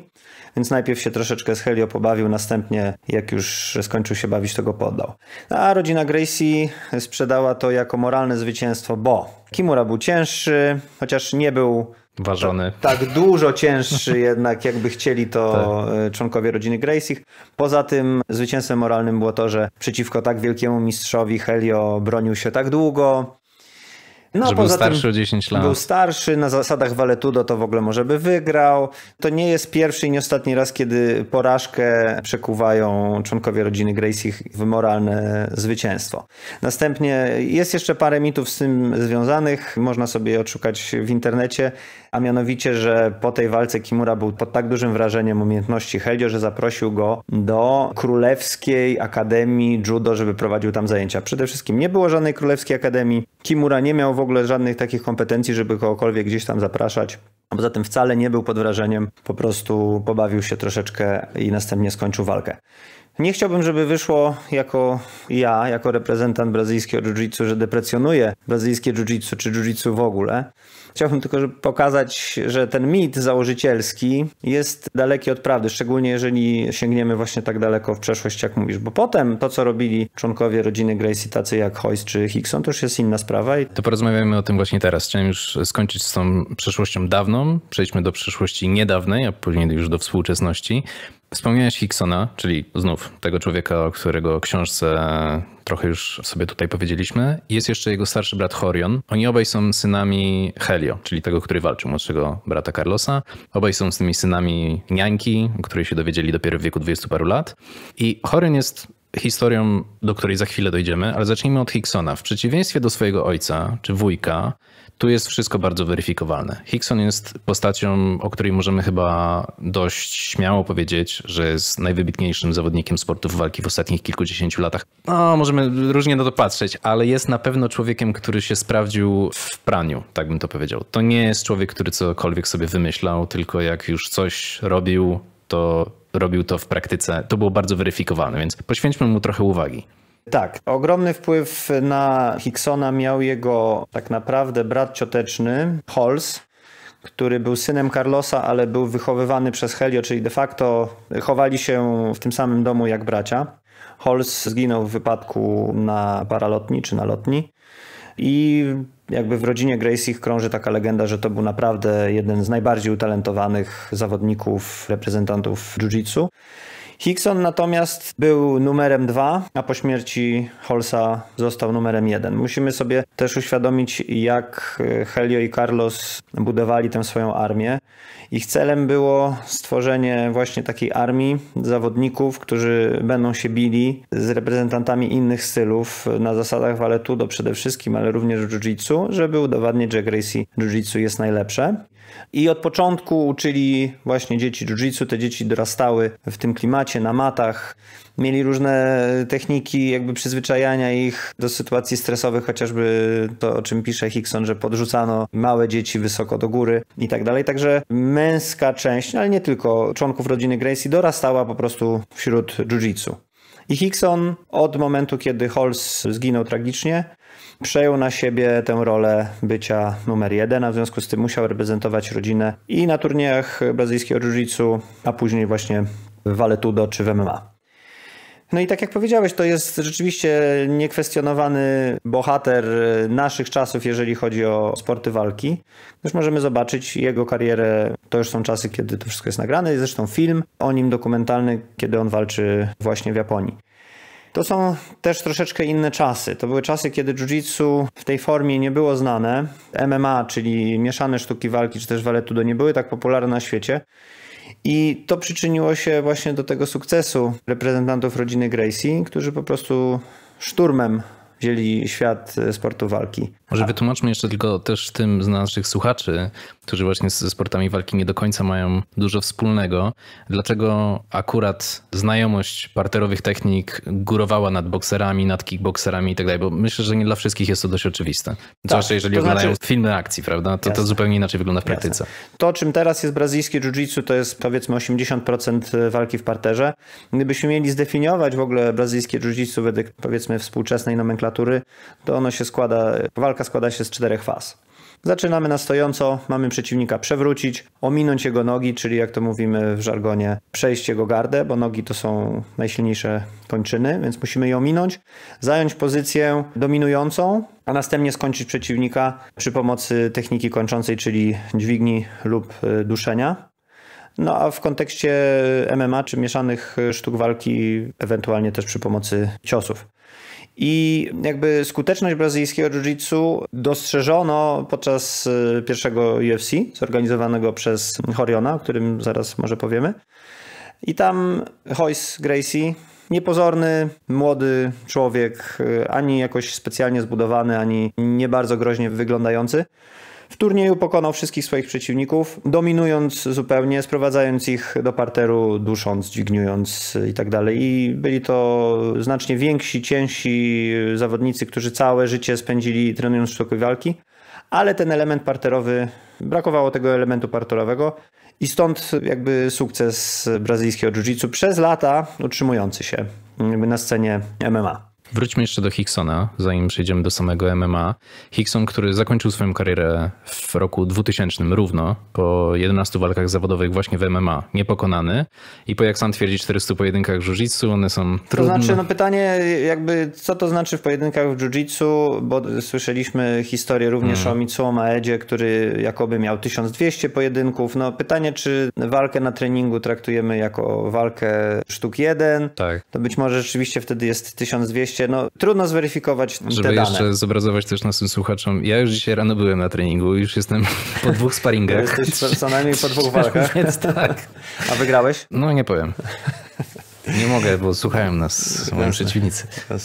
więc najpierw się troszeczkę z Helio pobawił, następnie jak już skończył się bawić, to go poddał. No, a rodzina Gracie sprzedała to jako moralne zwycięstwo, bo Kimura był cięższy, chociaż nie był ważony. Tak, tak dużo cięższy [laughs] jednak, jakby chcieli to tak. E, członkowie rodziny Gracie. Poza tym zwycięstwem moralnym było to, że przeciwko tak wielkiemu mistrzowi Helio bronił się tak długo, no, że był starszy o 10 lat. Był starszy, na zasadach Valetudo to w ogóle może by wygrał. To nie jest pierwszy i nie ostatni raz, kiedy porażkę przekuwają członkowie rodziny Gracie w moralne zwycięstwo. Następnie jest jeszcze parę mitów z tym związanych, można sobie je odszukać w internecie a mianowicie, że po tej walce Kimura był pod tak dużym wrażeniem umiejętności Helio, że zaprosił go do Królewskiej Akademii Judo, żeby prowadził tam zajęcia. Przede wszystkim nie było żadnej Królewskiej Akademii, Kimura nie miał w ogóle żadnych takich kompetencji, żeby kogokolwiek gdzieś tam zapraszać. A poza tym wcale nie był pod wrażeniem, po prostu pobawił się troszeczkę i następnie skończył walkę. Nie chciałbym, żeby wyszło jako ja, jako reprezentant brazylijskiego jiu-jitsu, że deprecjonuję brazylijskie jiu-jitsu czy jiu-jitsu w ogóle. Chciałbym tylko pokazać, że ten mit założycielski jest daleki od prawdy, szczególnie jeżeli sięgniemy właśnie tak daleko w przeszłość, jak mówisz, bo potem to, co robili członkowie rodziny Gracie, tacy jak Hoyce czy Hickson, to już jest inna sprawa. I... To porozmawiamy o tym właśnie teraz. Chciałem już skończyć z tą przeszłością dawną, przejdźmy do przeszłości niedawnej, a później już do współczesności. Wspomniałeś Hicksona, czyli znów tego człowieka, o którego książce trochę już sobie tutaj powiedzieliśmy. Jest jeszcze jego starszy brat Horion. Oni obaj są synami Helio, czyli tego, który walczył, młodszego brata Carlosa. Obaj są z tymi synami niańki, o której się dowiedzieli dopiero w wieku 20 paru lat. I Horion jest historią, do której za chwilę dojdziemy, ale zacznijmy od Hicksona. W przeciwieństwie do swojego ojca czy wujka, tu jest wszystko bardzo weryfikowalne. Hickson jest postacią, o której możemy chyba dość śmiało powiedzieć, że jest najwybitniejszym zawodnikiem w walki w ostatnich kilkudziesięciu latach. No, możemy różnie na to patrzeć, ale jest na pewno człowiekiem, który się sprawdził w praniu, tak bym to powiedział. To nie jest człowiek, który cokolwiek sobie wymyślał, tylko jak już coś robił, to robił to w praktyce. To było bardzo weryfikowane, więc poświęćmy mu trochę uwagi. Tak, ogromny wpływ na Hicksona miał jego tak naprawdę brat cioteczny, Holz, który był synem Carlosa, ale był wychowywany przez Helio, czyli de facto chowali się w tym samym domu jak bracia. Holz zginął w wypadku na paralotni czy na lotni. I jakby w rodzinie Gracich krąży taka legenda, że to był naprawdę jeden z najbardziej utalentowanych zawodników, reprezentantów jiu-jitsu. Hickson natomiast był numerem dwa, a po śmierci Holsa został numerem jeden. Musimy sobie też uświadomić, jak e, Helio i Carlos budowali tę swoją armię. Ich celem było stworzenie właśnie takiej armii zawodników, którzy będą się bili z reprezentantami innych stylów e, na zasadach waletu do przede wszystkim, ale również jiu-jitsu, żeby udowadnić, że Gracie jiu-jitsu jest najlepsze. I od początku uczyli właśnie dzieci jiu-jitsu, te dzieci dorastały w tym klimacie, na matach, mieli różne techniki jakby przyzwyczajania ich do sytuacji stresowych, chociażby to, o czym pisze Hickson, że podrzucano małe dzieci wysoko do góry i tak dalej. Także męska część, ale nie tylko członków rodziny Gracie dorastała po prostu wśród jiu-jitsu. I Hickson od momentu, kiedy Holmes zginął tragicznie, przejął na siebie tę rolę bycia numer jeden, a w związku z tym musiał reprezentować rodzinę i na turniejach brazylijskiego jiu a później właśnie w Valetudo czy w MMA. No i tak jak powiedziałeś, to jest rzeczywiście niekwestionowany bohater naszych czasów, jeżeli chodzi o sporty walki. Już możemy zobaczyć jego karierę. To już są czasy, kiedy to wszystko jest nagrane. Jest zresztą film o nim dokumentalny, kiedy on walczy właśnie w Japonii. To są też troszeczkę inne czasy. To były czasy, kiedy jiu-jitsu w tej formie nie było znane. MMA, czyli mieszane sztuki walki, czy też waletudo, nie były tak popularne na świecie. I to przyczyniło się właśnie do tego sukcesu reprezentantów rodziny Gracie, którzy po prostu szturmem wzięli świat sportu walki. Może tak. wytłumaczmy jeszcze tylko też tym z naszych słuchaczy, którzy właśnie ze sportami walki nie do końca mają dużo wspólnego, dlaczego akurat znajomość parterowych technik górowała nad bokserami, nad kickbokserami i tak dalej, bo myślę, że nie dla wszystkich jest to dość oczywiste. Tak, Zwłaszcza tak, jeżeli to oglądają znaczy... filmy akcji, prawda? To, to zupełnie inaczej wygląda w praktyce. Jasne. To, czym teraz jest brazylijskie jiu-jitsu, to jest powiedzmy 80% e, walki w parterze. Gdybyśmy mieli zdefiniować w ogóle brazylijskie jiu-jitsu według powiedzmy współczesnej nomenklatury, to ono się składa e, walka walka składa się z czterech faz. Zaczynamy na stojąco, mamy przeciwnika przewrócić, ominąć jego nogi, czyli jak to mówimy w żargonie, przejść jego gardę, bo nogi to są najsilniejsze kończyny, więc musimy je ominąć, zająć pozycję dominującą, a następnie skończyć przeciwnika przy pomocy techniki kończącej, czyli dźwigni lub y, duszenia. No a w kontekście MMA czy mieszanych y, sztuk walki, ewentualnie też przy pomocy ciosów. I jakby skuteczność brazylijskiego jiu-jitsu dostrzeżono podczas y, pierwszego UFC zorganizowanego przez Horiona, o którym zaraz może powiemy. I tam Hoyce Gracie, niepozorny, młody człowiek, y, ani jakoś specjalnie zbudowany, ani nie bardzo groźnie wyglądający, w turnieju pokonał wszystkich swoich przeciwników, dominując zupełnie, sprowadzając ich do parteru, dusząc, dźwigniując i tak dalej. I byli to znacznie więksi, cięsi zawodnicy, którzy całe życie spędzili trenując sztuki walki, ale ten element parterowy, brakowało tego elementu parterowego. I stąd jakby sukces brazylijskiego jiu-jitsu przez lata utrzymujący się na scenie MMA. Wróćmy jeszcze do Hicksona, zanim przejdziemy do samego MMA. Hickson, który zakończył swoją karierę w roku 2000 równo, po 11 walkach zawodowych właśnie w MMA, niepokonany. I po jak sam twierdzi 400 pojedynkach w jiu-jitsu, one są trudne. To znaczy, no pytanie jakby, co to znaczy w pojedynkach w jiu-jitsu, bo słyszeliśmy historię również hmm. o Mitsuo Maedzie, który jakoby miał 1200 pojedynków. No pytanie, czy walkę na treningu traktujemy jako walkę sztuk jeden? Tak. To być może rzeczywiście wtedy jest 1200 no, trudno zweryfikować Żeby te dane. Żeby jeszcze zobrazować też naszym słuchaczom, ja już dzisiaj rano byłem na treningu, już jestem [laughs] po dwóch sparingach. jesteś co najmniej po dwóch walkach. [laughs] Więc tak. A wygrałeś? No nie powiem. Nie mogę, bo słuchają nas moi przeciwnicy. Ja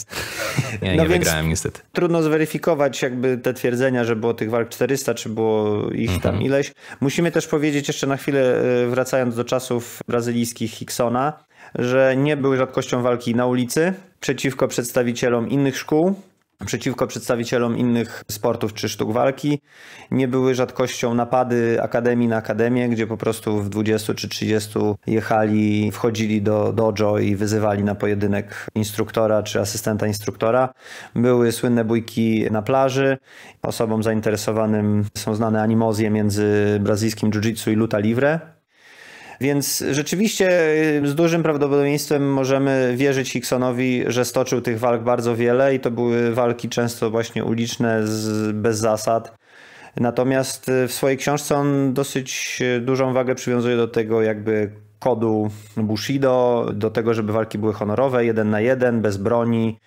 no nie no wygrałem niestety. Trudno zweryfikować jakby te twierdzenia, że było tych walk 400, czy było ich mhm. tam ileś. Musimy też powiedzieć jeszcze na chwilę, e, wracając do czasów brazylijskich Hicksona, że nie był rzadkością walki na ulicy przeciwko przedstawicielom innych szkół, przeciwko przedstawicielom innych sportów czy sztuk walki. Nie były rzadkością napady akademii na akademię, gdzie po prostu w 20 czy 30 jechali, wchodzili do dojo i wyzywali na pojedynek instruktora czy asystenta instruktora. Były słynne bójki na plaży. Osobom zainteresowanym są znane animozje między brazylijskim jiu-jitsu i luta livre więc rzeczywiście y, z dużym prawdopodobieństwem możemy wierzyć Hicksonowi, że stoczył tych walk bardzo wiele i to były walki często właśnie uliczne, z, bez zasad. Natomiast y, w swojej książce on dosyć y, dużą wagę przywiązuje do tego jakby kodu Bushido, do tego, żeby walki były honorowe, jeden na jeden, bez broni,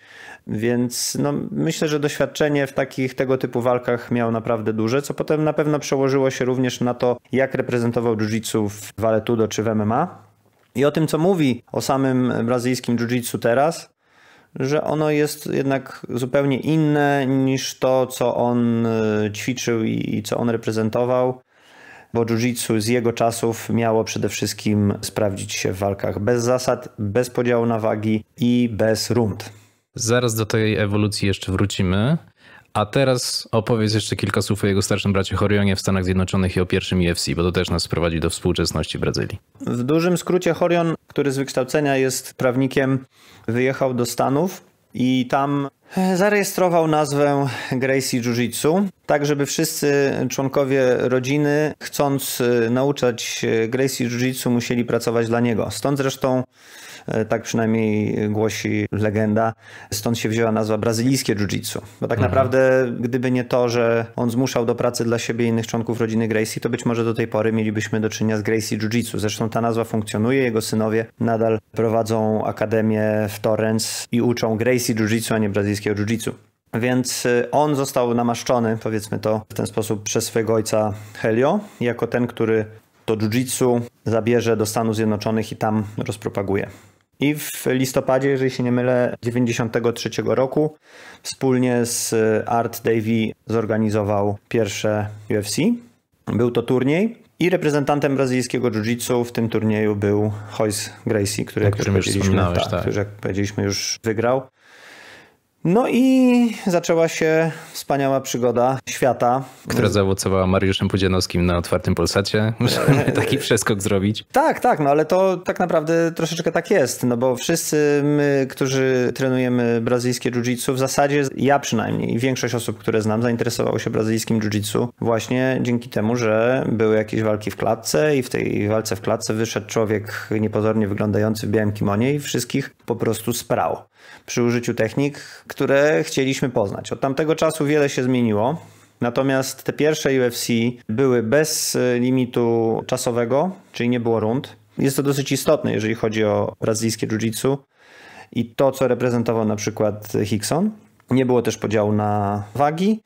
więc no, myślę, że doświadczenie w takich tego typu walkach miał naprawdę duże, co potem na pewno przełożyło się również na to, jak reprezentował jiu-jitsu w tudo czy w MMA. I o tym, co mówi o samym brazylijskim jiu-jitsu teraz, że ono jest jednak zupełnie inne niż to, co on e, ćwiczył i, co on reprezentował, bo jiu-jitsu z jego czasów miało przede wszystkim sprawdzić się w walkach bez zasad, bez podziału na wagi i bez rund. Zaraz do tej ewolucji jeszcze wrócimy. A teraz opowiedz jeszcze kilka słów o jego starszym bracie Horionie w Stanach Zjednoczonych i o pierwszym UFC, bo to też nas prowadzi do współczesności Brazylii. W dużym skrócie Horion, który z wykształcenia jest prawnikiem, wyjechał do Stanów i tam zarejestrował nazwę Gracie Jiu-Jitsu tak żeby wszyscy członkowie rodziny, chcąc e, nauczać e, Gracie Jiu-Jitsu, musieli pracować dla niego. Stąd zresztą, e, tak przynajmniej głosi legenda, stąd się wzięła nazwa brazylijskie Jiu-Jitsu. Bo tak mhm. naprawdę, gdyby nie to, że on zmuszał do pracy dla siebie innych członków rodziny Gracie, to być może do tej pory mielibyśmy do czynienia z Gracie Jiu-Jitsu. Zresztą ta nazwa funkcjonuje, jego synowie nadal prowadzą akademię w Torrance i uczą Gracie Jiu-Jitsu, a nie brazylijskiego Jiu-Jitsu. Więc y, on został namaszczony, powiedzmy to w ten sposób, przez swojego ojca Helio, jako ten, który to jiu-jitsu zabierze do Stanów Zjednoczonych i tam rozpropaguje. I w listopadzie, jeżeli się nie mylę, 93 roku wspólnie z y, Art Davy zorganizował pierwsze UFC. Był to turniej i reprezentantem brazylijskiego jiu-jitsu w tym turnieju był Royce Gracie, który, jak, już wspominałeś, tak, tak. jak powiedzieliśmy już wygrał. No i zaczęła się wspaniała przygoda świata. Która zaowocowała Mariuszem Pudzianowskim na otwartym Polsacie. [laughs] Musimy e, taki przeskok zrobić. Tak, tak, no ale to tak naprawdę troszeczkę tak jest, no bo wszyscy my, którzy trenujemy brazylijskie jiu-jitsu, w zasadzie ja przynajmniej, większość osób, które znam, zainteresowało się brazylijskim jiu-jitsu właśnie dzięki temu, że były jakieś walki w klatce i w tej walce w klatce wyszedł człowiek niepozornie wyglądający w białym kimonie i wszystkich po prostu sprał. Przy użyciu technik które chcieliśmy poznać. Od tamtego czasu wiele się zmieniło. Natomiast te pierwsze UFC były bez e, limitu czasowego, czyli nie było rund. Jest to dosyć istotne, jeżeli chodzi o brazylijskie jiu-jitsu i to, co reprezentował na przykład Hickson. Nie było też podziału na wagi.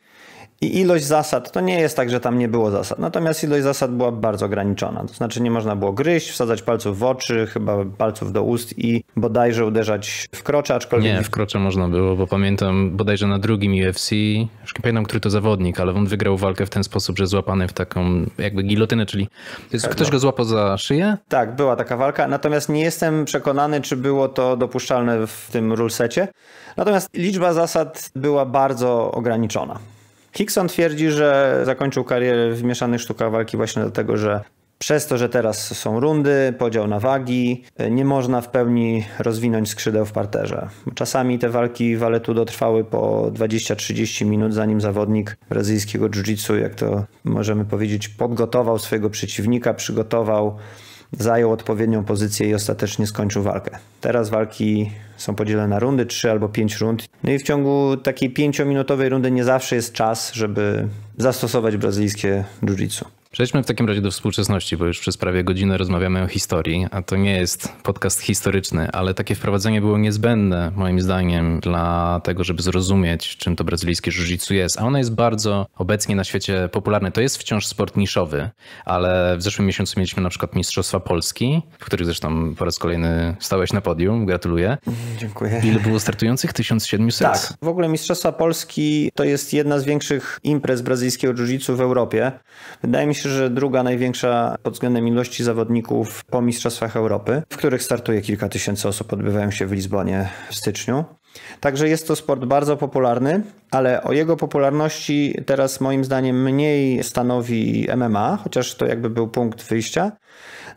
I ilość zasad, to nie jest tak, że tam nie było zasad, natomiast ilość zasad była bardzo ograniczona. To znaczy nie można było gryźć, wsadzać palców w oczy, chyba palców do ust i bodajże uderzać w krocze, aczkolwiek... Nie, w krocze można było, bo pamiętam bodajże na drugim UFC, już nie pamiętam, który to zawodnik, ale on wygrał walkę w ten sposób, że złapany w taką jakby gilotynę, czyli tak, no. ktoś go złapał za szyję? Tak, była taka walka, natomiast nie jestem przekonany, czy było to dopuszczalne w tym rulesecie. Natomiast liczba zasad była bardzo ograniczona. Hickson twierdzi, że zakończył karierę w mieszanych sztukach walki właśnie dlatego, że przez to, że teraz są rundy, podział na wagi, nie można w pełni rozwinąć skrzydeł w parterze. Czasami te walki waletu dotrwały po 20-30 minut, zanim zawodnik brazylijskiego jiu-jitsu, jak to możemy powiedzieć, podgotował swojego przeciwnika, przygotował zajął odpowiednią pozycję i ostatecznie skończył walkę. Teraz walki są podzielone na rundy, 3 albo 5 rund. No i w ciągu takiej 5-minutowej rundy nie zawsze jest czas, żeby zastosować brazylijskie jiu-jitsu. Przejdźmy w takim razie do współczesności, bo już przez prawie godzinę rozmawiamy o historii, a to nie jest podcast historyczny, ale takie wprowadzenie było niezbędne moim zdaniem dla tego, żeby zrozumieć, czym to brazylijskie jiu jest. A ono jest bardzo obecnie na świecie popularne. To jest wciąż sport niszowy, ale w zeszłym miesiącu mieliśmy na przykład Mistrzostwa Polski, w których zresztą po raz kolejny stałeś na podium. Gratuluję. Mhm, dziękuję. Ile było startujących? 1700? Tak. W ogóle Mistrzostwa Polski to jest jedna z większych imprez brazylijskiego jiu w Europie. Wydaje mi się, że druga największa pod względem ilości zawodników po Mistrzostwach Europy, w których startuje kilka tysięcy osób, odbywają się w Lizbonie w styczniu. Także jest to sport bardzo popularny, ale o jego popularności teraz moim zdaniem mniej stanowi MMA, chociaż to jakby był punkt wyjścia.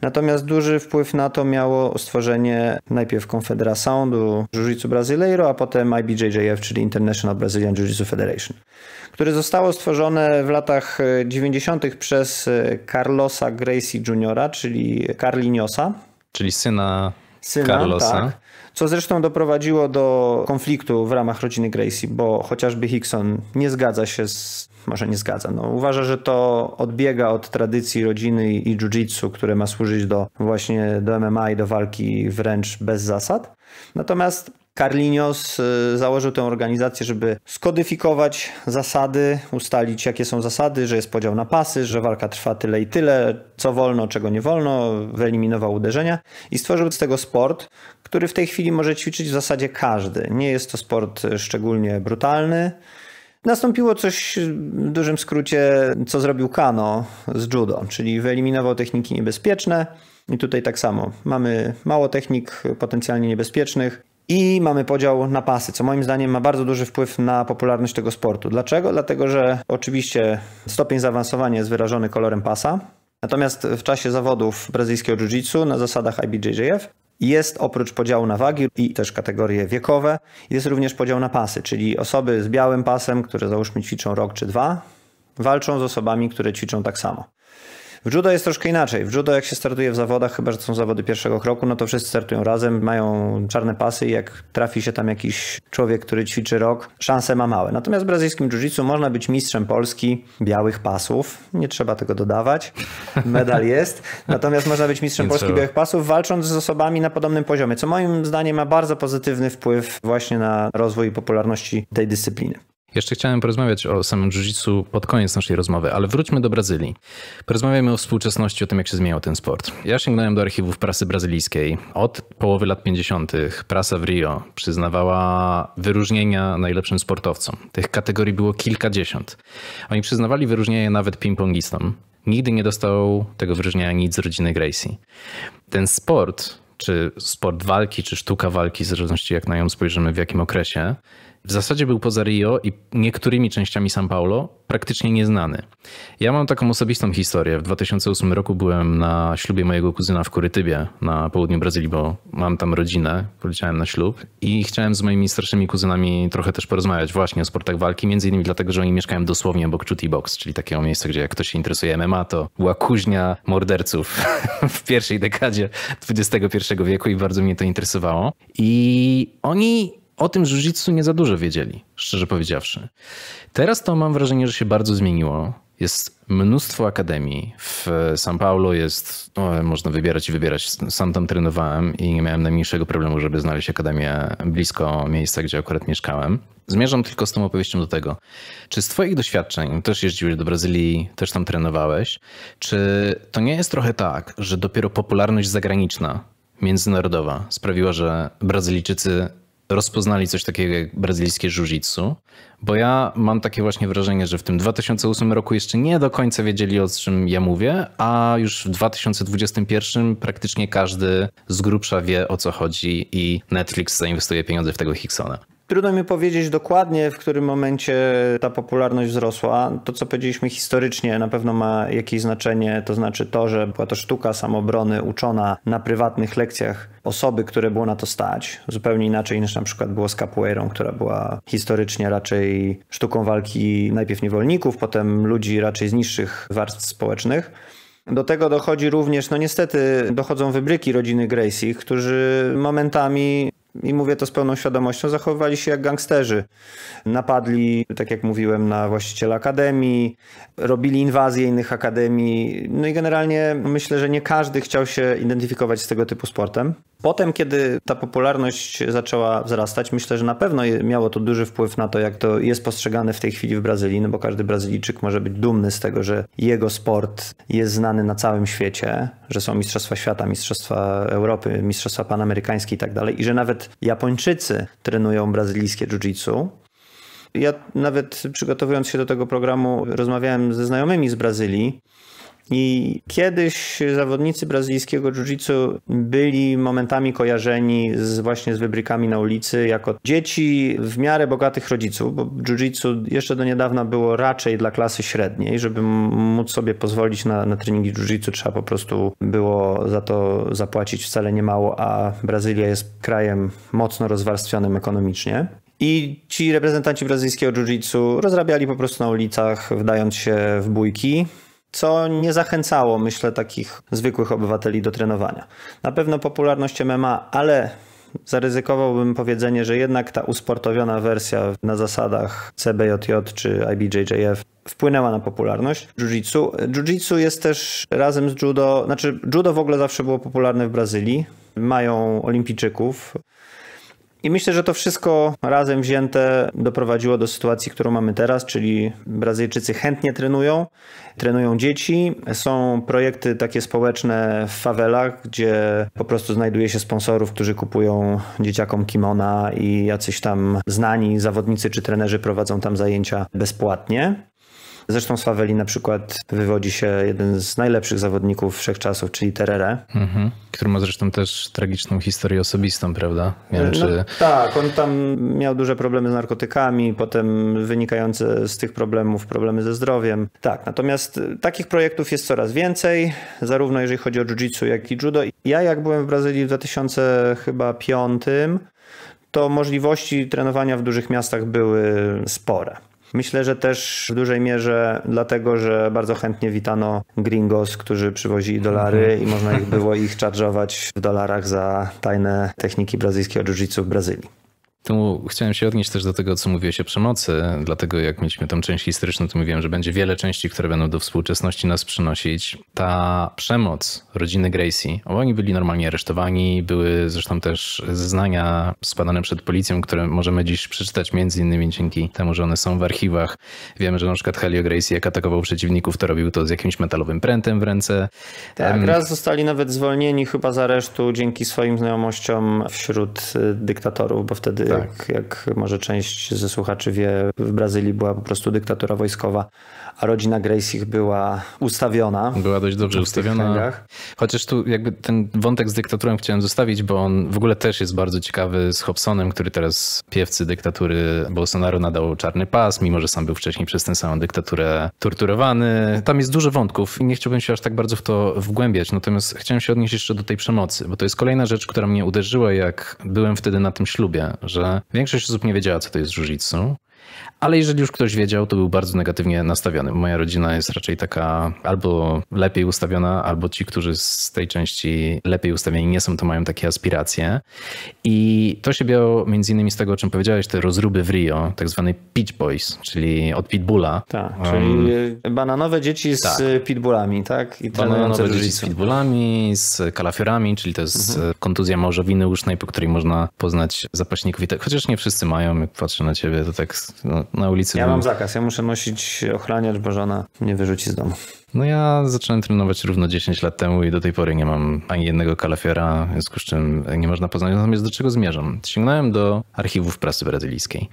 Natomiast duży wpływ na to miało stworzenie najpierw Confedera Soundu Jiu-Jitsu Brasileiro, a potem IBJJF, czyli International Brazilian Jiu-Jitsu Federation, które zostało stworzone w latach 90. E, przez e, Carlosa Gracie Jr., czyli Carliniosa. Czyli syna, syna Carlosa. Tak co zresztą doprowadziło do konfliktu w ramach rodziny Gracie, bo chociażby Hickson nie zgadza się z może nie zgadza. No, uważa, że to odbiega od tradycji rodziny i jiu-jitsu, które ma służyć do właśnie do MMA i do walki wręcz bez zasad. Natomiast Carlinios y, założył tę organizację, żeby skodyfikować zasady, ustalić jakie są zasady, że jest podział na pasy, że walka trwa tyle i tyle, co wolno, czego nie wolno, wyeliminował uderzenia i stworzył z tego sport, który w tej chwili może ćwiczyć w zasadzie każdy. Nie jest to sport szczególnie brutalny, Nastąpiło coś w dużym skrócie, co zrobił Kano z judo, czyli wyeliminował techniki niebezpieczne. I tutaj tak samo. Mamy mało technik potencjalnie niebezpiecznych, i mamy podział na pasy, co moim zdaniem ma bardzo duży wpływ na popularność tego sportu. Dlaczego? Dlatego, że oczywiście stopień zaawansowania jest wyrażony kolorem pasa. Natomiast w czasie zawodów brazylijskiego jiu-jitsu na zasadach IBJJF jest oprócz podziału na wagi i też kategorie wiekowe, jest również podział na pasy, czyli osoby z białym pasem, które załóżmy ćwiczą rok czy dwa, walczą z osobami, które ćwiczą tak samo. W judo jest troszkę inaczej. W judo jak się startuje w zawodach, chyba że to są zawody pierwszego kroku, no to wszyscy startują razem, mają czarne pasy i jak trafi się tam jakiś człowiek, który ćwiczy rok, szanse ma małe. Natomiast w brazylijskim jiu można być mistrzem Polski białych pasów. Nie trzeba tego dodawać. Medal [laughs] jest. Natomiast można być mistrzem Polski białych pasów walcząc z osobami na podobnym poziomie, co moim zdaniem ma bardzo pozytywny wpływ właśnie na rozwój i popularności tej dyscypliny. Jeszcze chciałem porozmawiać o samym jiu pod koniec naszej rozmowy, ale wróćmy do Brazylii. Porozmawiamy o współczesności, o tym, jak się zmieniał ten sport. Ja sięgnąłem do archiwów prasy brazylijskiej. Od połowy lat 50. prasa w Rio przyznawała wyróżnienia najlepszym sportowcom. Tych kategorii było kilkadziesiąt. Oni przyznawali wyróżnienie nawet ping-pongistom. Nigdy nie dostał tego wyróżnienia nic z rodziny Gracie. Ten sport czy sport walki, czy sztuka walki, w zależności jak na ją spojrzymy, w jakim okresie, w zasadzie był poza Rio i niektórymi częściami São Paulo praktycznie nieznany. Ja mam taką osobistą historię. W 2008 roku byłem na ślubie mojego kuzyna w Kurytybie na południu Brazylii, bo mam tam rodzinę, poleciałem na ślub i chciałem z moimi starszymi kuzynami trochę też porozmawiać właśnie o sportach walki, między innymi dlatego, że oni mieszkają dosłownie obok Chuty Box, czyli takiego miejsca, gdzie jak ktoś się interesuje MMA, to była kuźnia morderców [laughs] w pierwszej dekadzie XXI wieku i bardzo mnie to interesowało. I oni o tym jiu-jitsu nie za dużo wiedzieli, szczerze powiedziawszy. Teraz to mam wrażenie, że się bardzo zmieniło. Jest mnóstwo akademii. W São Paulo jest, no, można wybierać i wybierać. Sam tam trenowałem i nie miałem najmniejszego problemu, żeby znaleźć akademię blisko miejsca, gdzie akurat mieszkałem. Zmierzam tylko z tą opowieścią do tego. Czy z Twoich doświadczeń, też jeździłeś do Brazylii, też tam trenowałeś, czy to nie jest trochę tak, że dopiero popularność zagraniczna, międzynarodowa sprawiła, że Brazylijczycy rozpoznali coś takiego jak brazylijskie jiu-jitsu, bo ja mam takie właśnie wrażenie, że w tym 2008 roku jeszcze nie do końca wiedzieli o czym ja mówię, a już w 2021 praktycznie każdy z grubsza wie o co chodzi i Netflix zainwestuje pieniądze w tego Hicksona. Trudno mi powiedzieć dokładnie, w którym momencie ta popularność wzrosła. To, co powiedzieliśmy historycznie, na pewno ma jakieś znaczenie. To znaczy to, że była to sztuka samobrony uczona na prywatnych lekcjach osoby, które było na to stać. Zupełnie inaczej niż na przykład było z capoeirą, która była historycznie raczej sztuką walki najpierw niewolników, potem ludzi raczej z niższych warstw społecznych. Do tego dochodzi również, no niestety, dochodzą wybryki rodziny Gracie, którzy momentami i mówię to z pełną świadomością, zachowywali się jak gangsterzy. Napadli, tak jak mówiłem, na właściciela akademii, robili inwazję innych akademii. No i generalnie myślę, że nie każdy chciał się identyfikować z tego typu sportem. Potem, kiedy ta popularność zaczęła wzrastać, myślę, że na pewno miało to duży wpływ na to, jak to jest postrzegane w tej chwili w Brazylii, no bo każdy Brazylijczyk może być dumny z tego, że jego sport jest znany na całym świecie, że są Mistrzostwa Świata, Mistrzostwa Europy, Mistrzostwa Panamerykańskie i tak dalej, i że nawet Japończycy trenują brazylijskie jiu-jitsu. Ja nawet przygotowując się do tego programu, rozmawiałem ze znajomymi z Brazylii i kiedyś zawodnicy brazylijskiego jiu-jitsu byli momentami kojarzeni z, właśnie z wybrykami na ulicy jako dzieci w miarę bogatych rodziców, bo jiu-jitsu jeszcze do niedawna było raczej dla klasy średniej. Żeby móc sobie pozwolić na, na treningi jiu-jitsu, trzeba po prostu było za to zapłacić wcale niemało, a Brazylia jest krajem mocno rozwarstwionym ekonomicznie. I ci reprezentanci brazylijskiego jiu-jitsu rozrabiali po prostu na ulicach, wdając się w bójki co nie zachęcało, myślę, takich zwykłych obywateli do trenowania. Na pewno popularność MMA, ale zaryzykowałbym powiedzenie, że jednak ta usportowiona wersja na zasadach CBJJ czy IBJJF wpłynęła na popularność jiu-jitsu. Jiu-jitsu jest też razem z judo, znaczy judo w ogóle zawsze było popularne w Brazylii. Mają olimpijczyków. I myślę, że to wszystko razem wzięte doprowadziło do sytuacji, którą mamy teraz, czyli Brazylijczycy chętnie trenują, trenują dzieci. Są projekty takie społeczne w fawelach, gdzie po prostu znajduje się sponsorów, którzy kupują dzieciakom kimona i jacyś tam znani zawodnicy czy trenerzy prowadzą tam zajęcia bezpłatnie. Zresztą z Faweli na przykład wywodzi się jeden z najlepszych zawodników wszechczasów, czyli Terere. Mhm. Który ma zresztą też tragiczną historię osobistą, prawda? Wiem, no, Tak, on tam miał duże problemy z narkotykami, potem wynikające z tych problemów problemy ze zdrowiem. Tak, natomiast takich projektów jest coraz więcej, zarówno jeżeli chodzi o jiu-jitsu, jak i judo. Ja jak byłem w Brazylii w 2005, to możliwości trenowania w dużych miastach były spore. Myślę, że też w dużej mierze dlatego, że bardzo chętnie witano gringos, którzy przywozili dolary mhm. i można ich było ich czarżować w dolarach za tajne techniki brazylijskiego jiu-jitsu w Brazylii. Temu chciałem się odnieść też do tego, co mówiłeś o przemocy, dlatego jak mieliśmy tam część historyczną, to mówiłem, że będzie wiele części, które będą do współczesności nas przynosić. Ta przemoc rodziny Gracie, oni byli normalnie aresztowani, były zresztą też zeznania spadane przed policją, które możemy dziś przeczytać między innymi dzięki temu, że one są w archiwach. Wiemy, że na przykład Helio Gracie jak atakował przeciwników, to robił to z jakimś metalowym prętem w ręce. Tak, um... raz zostali nawet zwolnieni chyba z aresztu dzięki swoim znajomościom wśród y, dyktatorów, bo wtedy tak. jak, może część ze słuchaczy wie, w Brazylii była po prostu dyktatura wojskowa a rodzina Grace była ustawiona. Była dość dobrze ustawiona. Chociaż tu jakby ten wątek z dyktaturą chciałem zostawić, bo on w ogóle też jest bardzo ciekawy z Hobsonem, który teraz piewcy dyktatury Bolsonaro nadał czarny pas, mimo że sam był wcześniej przez tę samą dyktaturę torturowany. Tam jest dużo wątków i nie chciałbym się aż tak bardzo w to wgłębiać, natomiast chciałem się odnieść jeszcze do tej przemocy, bo to jest kolejna rzecz, która mnie uderzyła, jak byłem wtedy na tym ślubie, że większość osób nie wiedziała, co to jest jiu ale jeżeli już ktoś wiedział, to był bardzo negatywnie nastawiony. Moja rodzina jest raczej taka albo lepiej ustawiona, albo ci, którzy z tej części lepiej ustawieni nie są, to mają takie aspiracje. I to się biało między innymi z tego, o czym powiedziałeś, te rozruby w Rio, tak zwany Peach Boys, czyli od Pitbulla. Tak, um, czyli um, bananowe dzieci z tak. Pitbullami, tak? I bananowe dzieci z Pitbullami, z kalafiorami, czyli to jest mhm. kontuzja małżowiny usznej, po której można poznać zapaśników. I tak, chociaż nie wszyscy mają, jak patrzę na ciebie, to tak... No, na ulicy. Ja mam zakaz, ja muszę nosić ochraniacz, bo żona mnie wyrzuci z domu. No ja zacząłem trenować równo 10 lat temu i do tej pory nie mam ani jednego kalafiora, w związku z czym nie można poznać. Natomiast do czego zmierzam? Sięgnąłem do archiwów prasy brazylijskiej.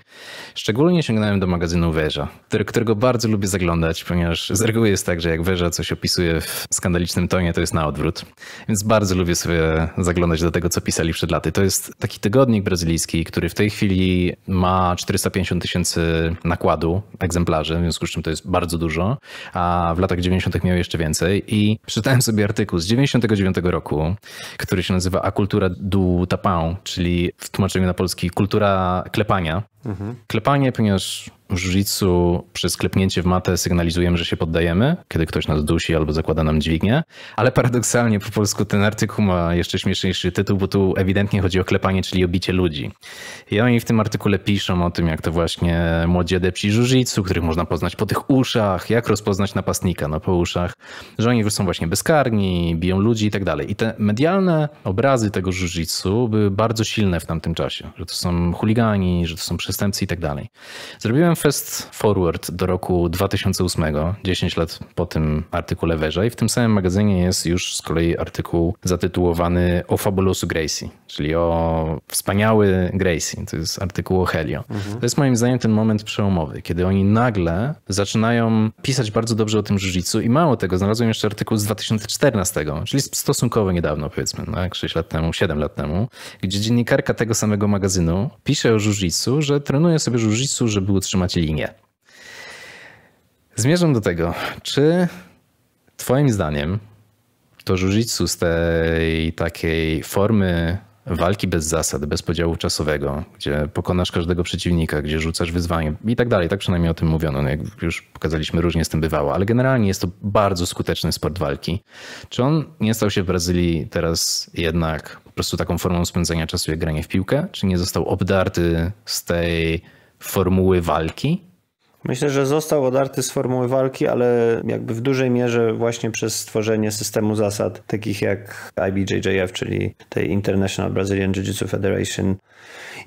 Szczególnie sięgnąłem do magazynu Weża, którego bardzo lubię zaglądać, ponieważ z reguły jest tak, że jak Weża coś opisuje w skandalicznym tonie, to jest na odwrót. Więc bardzo lubię sobie zaglądać do tego, co pisali przed laty. To jest taki tygodnik brazylijski, który w tej chwili ma 450 tysięcy nakładu egzemplarzy, w związku z czym to jest bardzo dużo, a w latach 90 90. miał jeszcze więcej i przeczytałem sobie artykuł z 99 roku, który się nazywa A kultura du tapin, czyli w tłumaczeniu na polski kultura klepania. Mhm. Klepanie, ponieważ w jiu przez klepnięcie w matę sygnalizujemy, że się poddajemy, kiedy ktoś nas dusi albo zakłada nam dźwignię, ale paradoksalnie po polsku ten artykuł ma jeszcze śmieszniejszy tytuł, bo tu ewidentnie chodzi o klepanie, czyli o bicie ludzi. I oni w tym artykule piszą o tym, jak to właśnie młodzi adepci jiu których można poznać po tych uszach, jak rozpoznać napastnika no, po uszach, że oni są właśnie bezkarni, biją ludzi i tak dalej. I te medialne obrazy tego jiu były bardzo silne w tamtym czasie, że to są chuligani, że to są przestępcy, przestępcy i tak dalej. Zrobiłem fast forward do roku 2008, 10 lat po tym artykule i W tym samym magazynie jest już z kolei artykuł zatytułowany O Fabulousu Gracie, czyli o wspaniały Gracie. To jest artykuł o Helio. Mhm. To jest moim zdaniem ten moment przełomowy, kiedy oni nagle zaczynają pisać bardzo dobrze o tym Żużicu i mało tego, znalazłem jeszcze artykuł z 2014, czyli stosunkowo niedawno powiedzmy, tak? No, 6 lat temu, 7 lat temu, gdzie dziennikarka tego samego magazynu pisze o Żużicu, że trenuję sobie jiu żeby utrzymać linię. Zmierzam do tego, czy twoim zdaniem to jiu z tej takiej formy walki bez zasad, bez podziału czasowego, gdzie pokonasz każdego przeciwnika, gdzie rzucasz wyzwanie i tak dalej. Tak przynajmniej o tym mówiono. No jak już pokazaliśmy, różnie z tym bywało, ale generalnie jest to bardzo skuteczny sport walki. Czy on nie stał się w Brazylii teraz jednak po prostu taką formą spędzania czasu jak granie w piłkę? Czy nie został obdarty z tej formuły walki? Myślę, że został odarty z formuły walki, ale jakby w dużej mierze właśnie przez stworzenie systemu zasad, takich jak IBJJF, czyli tej International Brazilian Jiu-Jitsu Federation,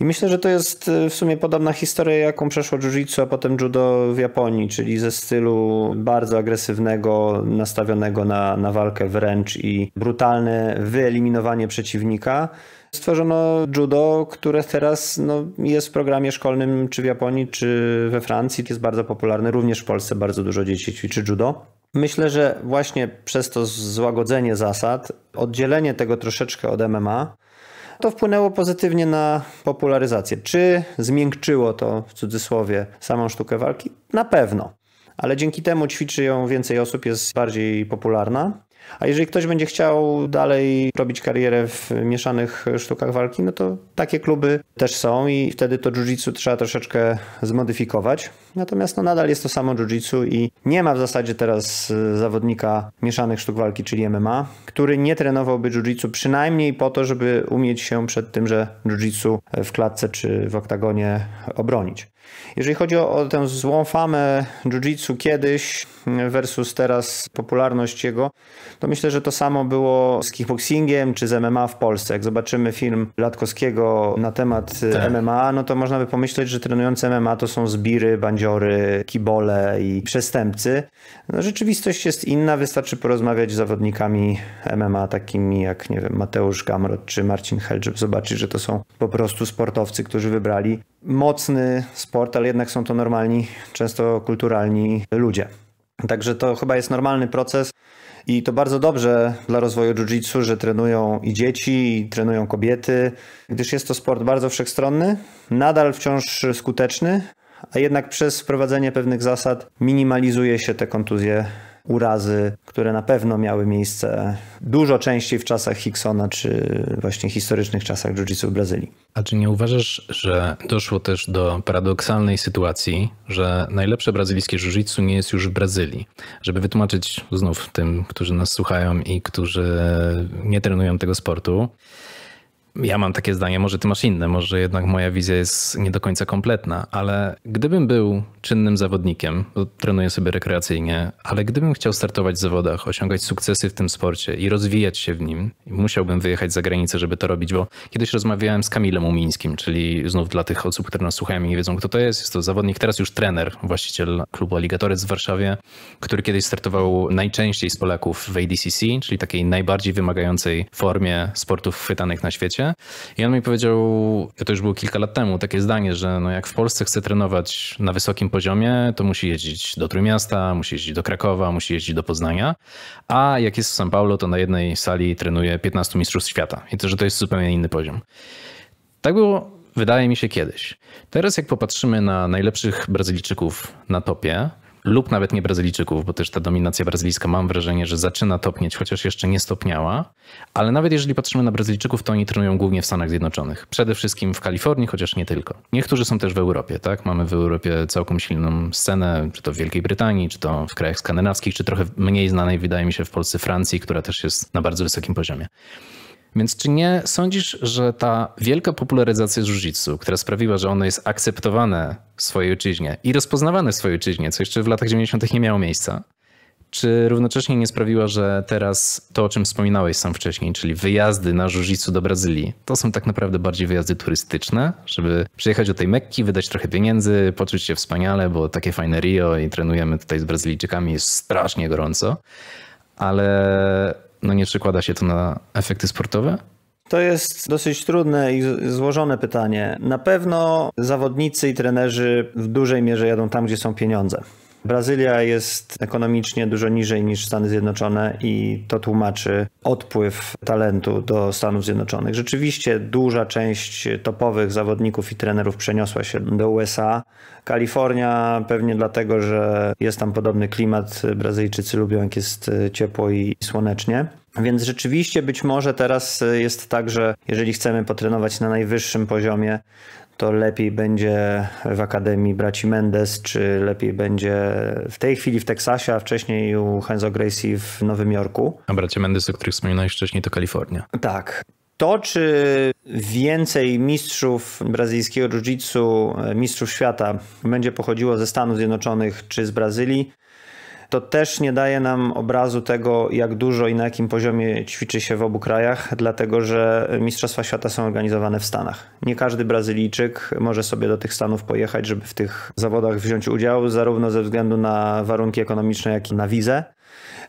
i myślę, że to jest e, w sumie podobna historia, jaką przeszło jiu-jitsu, a potem judo w Japonii, czyli ze stylu bardzo agresywnego, nastawionego na, na walkę wręcz i brutalne wyeliminowanie przeciwnika stworzono judo, które teraz no, jest w programie szkolnym czy w Japonii, czy we Francji, jest bardzo popularne. Również w Polsce bardzo dużo dzieci ćwiczy judo. Myślę, że właśnie przez to złagodzenie zasad, oddzielenie tego troszeczkę od MMA, to wpłynęło pozytywnie na popularyzację. Czy zmiękczyło to w cudzysłowie samą sztukę walki? Na pewno. Ale dzięki temu ćwiczy ją więcej osób, jest bardziej popularna. A jeżeli ktoś będzie chciał dalej robić karierę w mieszanych sztukach walki, no to takie kluby też są i wtedy to jiu-jitsu trzeba troszeczkę zmodyfikować. Natomiast no nadal jest to samo jiu-jitsu i nie ma w zasadzie teraz y, zawodnika mieszanych sztuk walki, czyli MMA, który nie trenowałby jiu-jitsu przynajmniej po to, żeby umieć się przed tym, że jiu-jitsu w klatce czy w oktagonie obronić. Jeżeli chodzi o, o tę złą famę jiu-jitsu kiedyś versus teraz popularność jego, to myślę, że to samo było z kickboxingiem czy z MMA w Polsce. Jak zobaczymy film Latkowskiego na temat e, tak. MMA, no to można by pomyśleć, że trenujące MMA to są zbiry, bandziory, kibole i przestępcy. No, rzeczywistość jest inna, wystarczy porozmawiać z zawodnikami MMA takimi jak, nie wiem, Mateusz Gamrot czy Marcin Hel, żeby zobaczyć, że to są po prostu sportowcy, którzy wybrali mocny sport, ale jednak są to normalni, często kulturalni ludzie. Także to chyba jest normalny proces i to bardzo dobrze dla rozwoju jiu-jitsu, że trenują i dzieci, i trenują kobiety, gdyż jest to sport bardzo wszechstronny, nadal wciąż skuteczny, a jednak przez wprowadzenie pewnych zasad minimalizuje się te kontuzje urazy, które na pewno miały miejsce dużo częściej w czasach Hicksona, czy właśnie historycznych czasach jiu-jitsu w Brazylii. A czy nie uważasz, że doszło też do paradoksalnej sytuacji, że najlepsze brazylijskie jiu-jitsu nie jest już w Brazylii? Żeby wytłumaczyć znów tym, którzy nas słuchają i którzy nie trenują tego sportu, ja mam takie zdanie, może ty masz inne, może jednak moja wizja jest nie do końca kompletna, ale gdybym był czynnym zawodnikiem, bo trenuję sobie rekreacyjnie, ale gdybym chciał startować w zawodach, osiągać sukcesy w tym sporcie i rozwijać się w nim, musiałbym wyjechać za granicę, żeby to robić, bo kiedyś rozmawiałem z Kamilem Umińskim, czyli znów dla tych osób, które nas słuchają i nie wiedzą, kto to jest, jest to zawodnik, teraz już trener, właściciel klubu Aligatorec w Warszawie, który kiedyś startował najczęściej z Polaków w ADCC, czyli takiej najbardziej wymagającej formie sportów chwytanych na świecie. I on mi powiedział, to już było kilka lat temu, takie zdanie, że no jak w Polsce chce trenować na wysokim poziomie, to musi jeździć do Trójmiasta, musi jeździć do Krakowa, musi jeździć do Poznania, a jak jest w São Paulo, to na jednej sali trenuje 15 mistrzów świata. I to, że to jest zupełnie inny poziom. Tak było, wydaje mi się, kiedyś. Teraz jak popatrzymy na najlepszych Brazylijczyków na topie, lub nawet nie Brazylijczyków, bo też ta dominacja brazylijska mam wrażenie, że zaczyna topnieć, chociaż jeszcze nie stopniała. Ale nawet jeżeli patrzymy na Brazylijczyków, to oni trenują głównie w Stanach Zjednoczonych. Przede wszystkim w Kalifornii, chociaż nie tylko. Niektórzy są też w Europie, tak? Mamy w Europie całkiem silną scenę, czy to w Wielkiej Brytanii, czy to w krajach skandynawskich, czy trochę mniej znanej, wydaje mi się, w Polsce, Francji, która też jest na bardzo wysokim poziomie. Więc czy nie sądzisz, że ta wielka popularyzacja jiu która sprawiła, że ono jest akceptowane w swojej ojczyźnie i rozpoznawane w swojej ojczyźnie, co jeszcze w latach 90. nie miało miejsca, czy równocześnie nie sprawiła, że teraz to, o czym wspominałeś sam wcześniej, czyli wyjazdy na jiu do Brazylii, to są tak naprawdę bardziej wyjazdy turystyczne, żeby przyjechać do tej Mekki, wydać trochę pieniędzy, poczuć się wspaniale, bo takie fajne Rio i trenujemy tutaj z Brazylijczykami, jest strasznie gorąco. Ale no nie przekłada się to na efekty sportowe? To jest dosyć trudne i złożone pytanie. Na pewno zawodnicy i trenerzy w dużej mierze jadą tam, gdzie są pieniądze. Brazylia jest ekonomicznie dużo niżej niż Stany Zjednoczone i to tłumaczy odpływ talentu do Stanów Zjednoczonych. Rzeczywiście duża część topowych zawodników i trenerów przeniosła się do USA. Kalifornia pewnie dlatego, że jest tam podobny klimat. Brazylijczycy lubią, jak jest e, ciepło i słonecznie. Więc rzeczywiście być może teraz e, jest tak, że jeżeli chcemy potrenować na najwyższym poziomie, to lepiej będzie w Akademii Braci Mendes, czy lepiej będzie w tej chwili w Teksasie, a wcześniej u Henzo Gracie w Nowym Jorku. A Bracia Mendes, o których wspominałeś wcześniej, to Kalifornia. Tak. To, czy więcej mistrzów brazylijskiego jiu-jitsu, mistrzów świata będzie pochodziło ze Stanów Zjednoczonych czy z Brazylii, to też nie daje nam obrazu tego, jak dużo i na jakim poziomie ćwiczy się w obu krajach, dlatego że Mistrzostwa Świata są organizowane w Stanach. Nie każdy Brazylijczyk może sobie do tych Stanów pojechać, żeby w tych zawodach wziąć udział, zarówno ze względu na warunki ekonomiczne, jak i na wizę.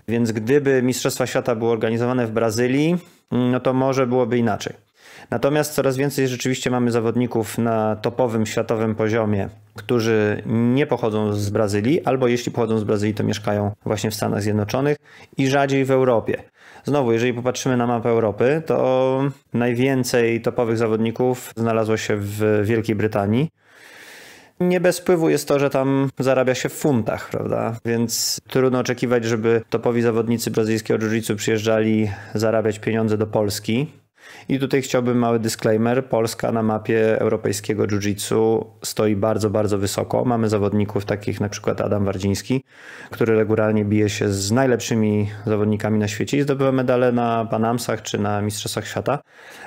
Więc gdyby Mistrzostwa Świata były organizowane w Brazylii, no to może byłoby inaczej. Natomiast coraz więcej rzeczywiście mamy zawodników na topowym światowym poziomie, którzy nie pochodzą z Brazylii, albo jeśli pochodzą z Brazylii, to mieszkają właśnie w Stanach Zjednoczonych i rzadziej w Europie. Znowu, jeżeli popatrzymy na mapę Europy, to najwięcej topowych zawodników znalazło się w Wielkiej Brytanii. Nie bez wpływu jest to, że tam zarabia się w funtach, prawda? Więc trudno oczekiwać, żeby topowi zawodnicy brazylijskiego jiu-jitsu przyjeżdżali zarabiać pieniądze do Polski. I tutaj chciałbym mały disclaimer. Polska na mapie europejskiego jiu-jitsu stoi bardzo, bardzo wysoko. Mamy zawodników takich na przykład Adam Wardziński, który regularnie bije się z najlepszymi zawodnikami na świecie i zdobywa medale na Panamsach czy na Mistrzostwach Świata.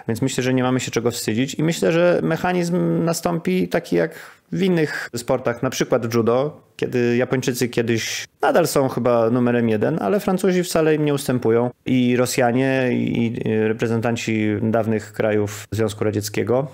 Więc myślę, że nie mamy się czego wstydzić i myślę, że mechanizm nastąpi taki jak w innych sportach, na przykład judo, kiedy Japończycy kiedyś nadal są chyba numerem jeden, ale Francuzi wcale im nie ustępują i Rosjanie i e, reprezentanci dawnych krajów Związku Radzieckiego.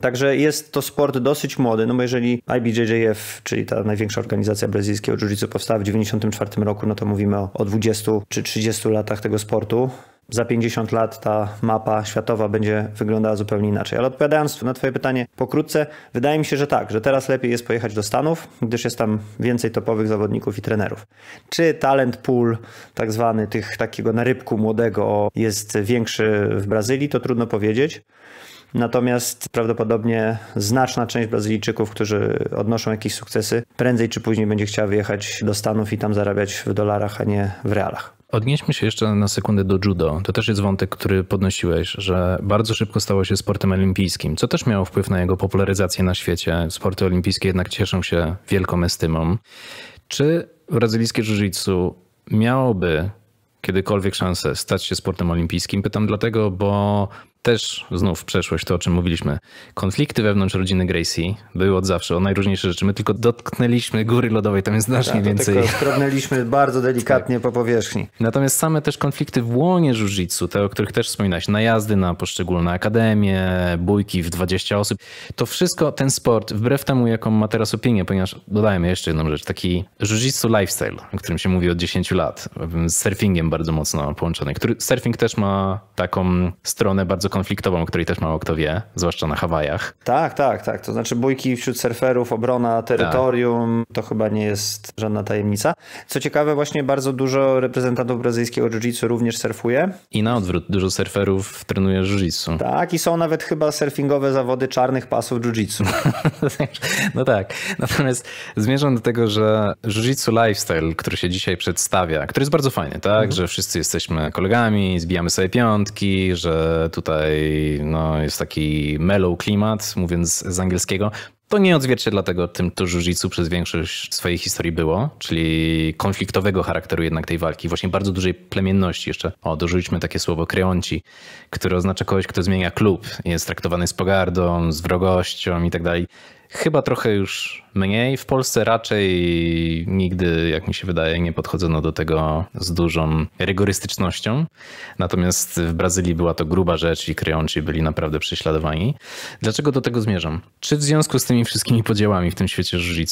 Także jest to sport dosyć młody, no bo jeżeli IBJJF, czyli ta największa organizacja brazylijskiego jiu-jitsu powstała w 1994 roku, no to mówimy o, o 20 czy 30 latach tego sportu za 50 lat ta mapa światowa będzie wyglądała zupełnie inaczej. Ale odpowiadając na Twoje pytanie pokrótce, wydaje mi się, że tak, że teraz lepiej jest pojechać do Stanów, gdyż jest tam więcej topowych zawodników i trenerów. Czy talent pool, tak zwany tych takiego narybku młodego, jest większy w Brazylii, to trudno powiedzieć. Natomiast prawdopodobnie znaczna część Brazylijczyków, którzy odnoszą jakieś sukcesy, prędzej czy później będzie chciała wyjechać do Stanów i tam zarabiać w dolarach, a nie w realach. Odnieśmy się jeszcze na sekundę do judo. To też jest wątek, który podnosiłeś, że bardzo szybko stało się sportem olimpijskim, co też miało wpływ na jego popularyzację na świecie. Sporty olimpijskie jednak cieszą się wielką estymą. Czy brazylijskie jiu-jitsu miałoby kiedykolwiek szansę stać się sportem olimpijskim? Pytam dlatego, bo też znów przeszłość, to o czym mówiliśmy. Konflikty wewnątrz rodziny Gracie były od zawsze o najróżniejsze rzeczy. My tylko dotknęliśmy góry lodowej, tam jest znacznie tak, więcej. Tylko skrobnęliśmy bardzo delikatnie tak. po powierzchni. Natomiast same też konflikty w łonie jiu te o których też wspominałeś, najazdy na poszczególne akademie, bójki w 20 osób, to wszystko ten sport, wbrew temu jaką ma teraz opinię, ponieważ dodajemy jeszcze jedną rzecz, taki jiu lifestyle, o którym się mówi od 10 lat, z surfingiem bardzo mocno połączony, który surfing też ma taką stronę bardzo konfliktową, o której też mało kto wie, zwłaszcza na Hawajach. Tak, tak, tak. To znaczy bójki wśród surferów, obrona tak. terytorium, tak. to chyba nie jest żadna tajemnica. Co ciekawe, właśnie bardzo dużo reprezentantów brazylijskiego jiu-jitsu również surfuje. I na odwrót, dużo surferów trenuje jiu-jitsu. Tak, i są nawet chyba surfingowe zawody czarnych pasów jiu-jitsu. [laughs] no tak. Natomiast zmierzam do tego, że jiu-jitsu lifestyle, który się dzisiaj przedstawia, który jest bardzo fajny, tak? Mhm. Że wszyscy jesteśmy kolegami, zbijamy sobie piątki, że tutaj tutaj no, jest taki mellow klimat, mówiąc z angielskiego. To nie odzwierciedla tego tym, to jiu przez większość swojej historii było, czyli konfliktowego charakteru jednak tej walki, właśnie bardzo dużej plemienności jeszcze. O, dorzućmy takie słowo kreonci, które oznacza kogoś, kto zmienia klub, jest traktowany z pogardą, z wrogością i tak dalej. Chyba trochę już mniej. W Polsce raczej nigdy, jak mi się wydaje, nie podchodzono do tego z dużą rygorystycznością. Natomiast w Brazylii była to gruba rzecz i kreonci byli naprawdę prześladowani. Dlaczego do tego zmierzam? Czy w związku z tymi wszystkimi podziałami w tym świecie jiu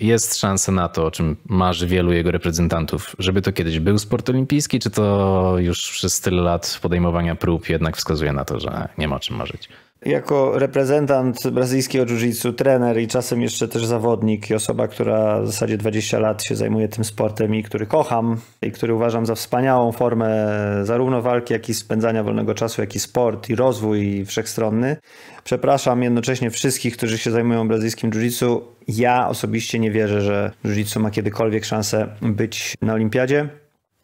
jest szansa na to, o czym marzy wielu jego reprezentantów, żeby to kiedyś był sport olimpijski, czy to już przez tyle lat podejmowania prób jednak wskazuje na to, że nie ma o czym marzyć? jako reprezentant brazylijskiego jiu-jitsu, trener i czasem jeszcze też zawodnik i osoba, która w zasadzie 20 lat się zajmuje tym sportem i który kocham i który uważam za wspaniałą formę zarówno walki, jak i spędzania wolnego czasu, jak i sport i rozwój wszechstronny. Przepraszam jednocześnie wszystkich, którzy się zajmują brazylijskim jiu-jitsu. Ja osobiście nie wierzę, że jiu-jitsu ma kiedykolwiek szansę być na olimpiadzie.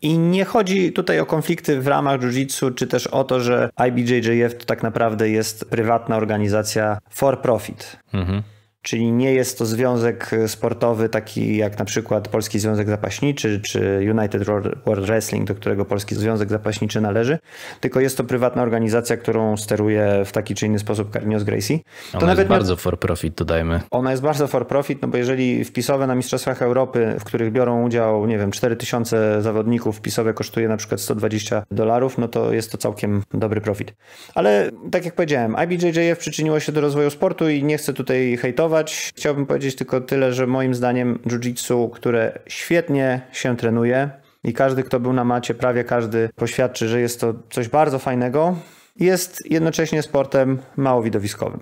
I nie chodzi tutaj o konflikty w ramach jiu-jitsu, czy też o to, że IBJJF to tak naprawdę jest prywatna organizacja for profit. Mhm. Czyli nie jest to związek e, sportowy taki jak na przykład Polski Związek Zapaśniczy czy United World Wrestling, do którego Polski Związek Zapaśniczy należy, tylko jest to prywatna organizacja, którą steruje w taki czy inny sposób Carnios Gracie. To ona nawet jest bardzo nie... for profit, dodajmy. Ona jest bardzo for profit, no bo jeżeli wpisowe na Mistrzostwach Europy, w których biorą udział, nie wiem, 4000 zawodników, wpisowe kosztuje na przykład 120 dolarów, no to jest to całkiem dobry profit. Ale tak jak powiedziałem, IBJJF przyczyniło się do rozwoju sportu i nie chcę tutaj hejtować, podsumować, chciałbym powiedzieć tylko tyle, że moim zdaniem jiu-jitsu, które świetnie się trenuje i każdy, kto był na macie, prawie każdy poświadczy, że jest to coś bardzo fajnego, jest jednocześnie sportem mało widowiskowym.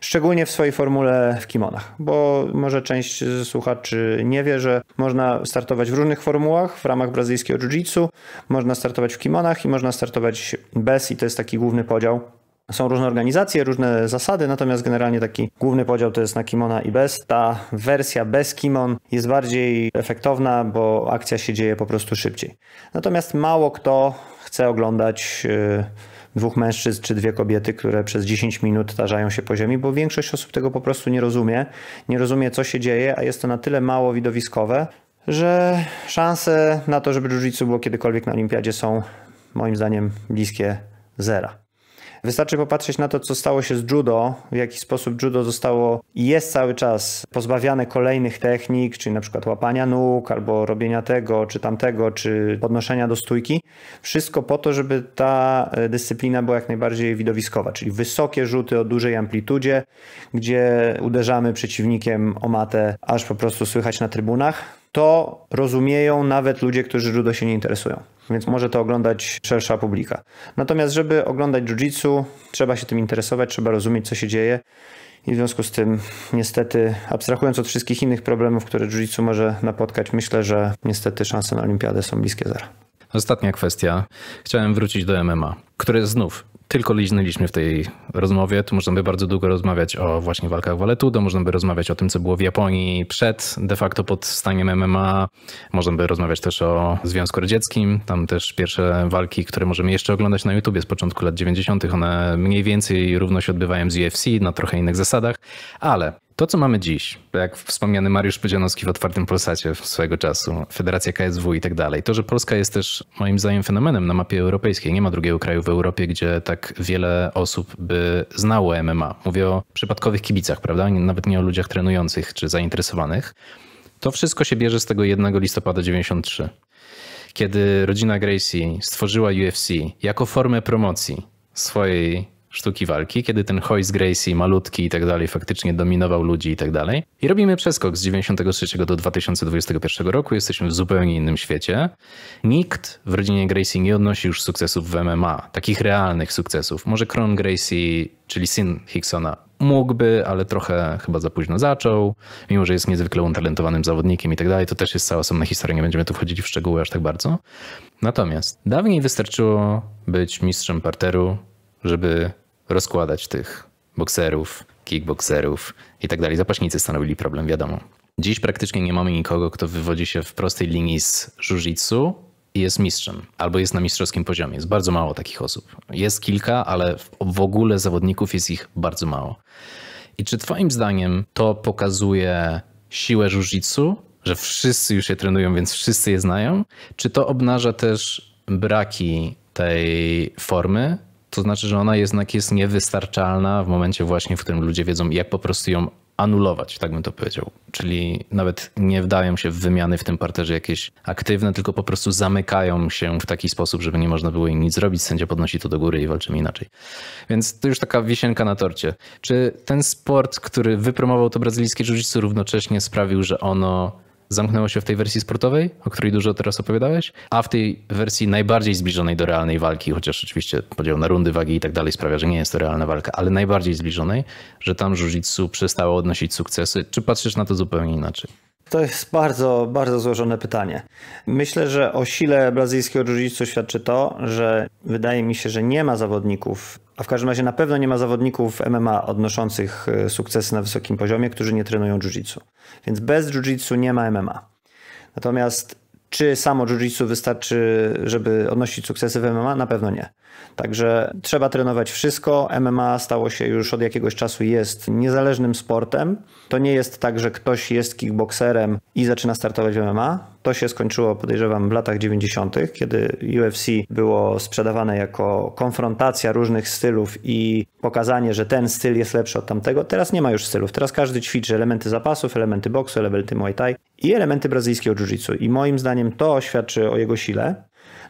Szczególnie w swojej formule w kimonach, bo może część słuchaczy nie wie, że można startować w różnych formułach w ramach brazylijskiego jiu-jitsu, można startować w kimonach i można startować bez i to jest taki główny podział są różne organizacje, różne zasady, natomiast generalnie taki główny podział to jest na kimona i bez. Ta wersja bez kimon jest bardziej efektowna, bo akcja się dzieje po prostu szybciej. Natomiast mało kto chce oglądać y, dwóch mężczyzn czy dwie kobiety, które przez 10 minut tarzają się po ziemi, bo większość osób tego po prostu nie rozumie. Nie rozumie, co się dzieje, a jest to na tyle mało widowiskowe, że szanse na to, żeby jiu było kiedykolwiek na olimpiadzie są moim zdaniem bliskie zera. Wystarczy popatrzeć na to, co stało się z judo, w jaki sposób judo zostało i jest cały czas pozbawiane kolejnych technik, czyli na przykład łapania nóg, albo robienia tego, czy tamtego, czy podnoszenia do stójki. Wszystko po to, żeby ta e, dyscyplina była jak najbardziej widowiskowa, czyli wysokie rzuty o dużej amplitudzie, gdzie uderzamy przeciwnikiem o matę, aż po prostu słychać na trybunach to rozumieją nawet ludzie, którzy judo się nie interesują. Więc może to oglądać szersza publika. Natomiast, żeby oglądać jiu-jitsu, trzeba się tym interesować, trzeba rozumieć, co się dzieje. I w związku z tym, niestety, abstrahując od wszystkich innych problemów, które jiu-jitsu może napotkać, myślę, że niestety szanse na olimpiadę są bliskie zera. Ostatnia kwestia. Chciałem wrócić do MMA, które znów tylko liznęliśmy w tej rozmowie. Tu można by bardzo długo rozmawiać o właśnie walkach Waletudo, można by rozmawiać o tym, co było w Japonii przed de facto podstaniem MMA, można by rozmawiać też o Związku Radzieckim, tam też pierwsze walki, które możemy jeszcze oglądać na YouTubie z początku lat 90., one mniej więcej równo się odbywają z UFC na trochę innych zasadach, ale to, co mamy dziś, jak wspomniany Mariusz Podzianowski w Otwartym Polsacie swojego czasu, Federacja KSW i tak dalej, to, że Polska jest też moim zdaniem fenomenem na mapie europejskiej. Nie ma drugiego kraju w Europie, gdzie tak wiele osób by znało MMA. Mówię o przypadkowych kibicach, prawda? Nawet nie o ludziach trenujących czy zainteresowanych. To wszystko się bierze z tego 1 listopada 93, kiedy rodzina Gracie stworzyła UFC jako formę promocji swojej sztuki walki, kiedy ten Hoist Gracie malutki i tak dalej faktycznie dominował ludzi i tak dalej. I robimy przeskok z 93 do 2021 roku, jesteśmy w zupełnie innym świecie. Nikt w rodzinie Gracie nie odnosi już sukcesów w MMA, takich realnych sukcesów. Może Kron Gracie, czyli syn Hicksona, mógłby, ale trochę chyba za późno zaczął, mimo że jest niezwykle utalentowanym zawodnikiem i tak dalej, to też jest cała osobna historia, nie będziemy tu wchodzić w szczegóły aż tak bardzo. Natomiast dawniej wystarczyło być mistrzem parteru, żeby rozkładać tych bokserów, kickbokserów i tak dalej. Zapaśnicy stanowili problem, wiadomo. Dziś praktycznie nie mamy nikogo, kto wywodzi się w prostej linii z jiu i jest mistrzem, albo jest na mistrzowskim poziomie. Jest bardzo mało takich osób. Jest kilka, ale w ogóle zawodników jest ich bardzo mało. I czy twoim zdaniem to pokazuje siłę jiu że wszyscy już je trenują, więc wszyscy je znają? Czy to obnaża też braki tej formy to znaczy, że ona jednak jest niewystarczalna w momencie właśnie, w którym ludzie wiedzą, jak po prostu ją anulować, tak bym to powiedział. Czyli nawet nie wdają się w wymiany w tym parterze jakieś aktywne, tylko po prostu zamykają się w taki sposób, żeby nie można było im nic zrobić. Sędzia podnosi to do góry i walczymy inaczej. Więc to już taka wisienka na torcie. Czy ten sport, który wypromował to brazylijskie jiu równocześnie sprawił, że ono zamknęło się w tej wersji sportowej, o której dużo teraz opowiadałeś, a w tej wersji najbardziej zbliżonej do realnej walki, chociaż oczywiście podział na rundy, wagi i tak dalej sprawia, że nie jest to realna walka, ale najbardziej zbliżonej, że tam jiu przestało odnosić sukcesy. Czy patrzysz na to zupełnie inaczej? To jest bardzo, bardzo złożone pytanie. Myślę, że o sile brazylijskiego jiu-jitsu świadczy to, że wydaje mi się, że nie ma zawodników, a w każdym razie na pewno nie ma zawodników MMA odnoszących e, sukcesy na wysokim poziomie, którzy nie trenują jiu-jitsu. Więc bez jiu-jitsu nie ma MMA. Natomiast czy samo jiu-jitsu wystarczy, żeby odnosić sukcesy w MMA? Na pewno nie. Także trzeba trenować wszystko. MMA stało się już od jakiegoś czasu jest niezależnym sportem. To nie jest tak, że ktoś jest kickboxerem i zaczyna startować w MMA. To się skończyło, podejrzewam, w latach 90., kiedy UFC było sprzedawane jako konfrontacja różnych stylów i pokazanie, że ten styl jest lepszy od tamtego. Teraz nie ma już stylów. Teraz każdy ćwiczy elementy zapasów, elementy boksu, elementy muay thai i elementy brazylijskiego jiu-jitsu. I moim zdaniem to świadczy o jego sile.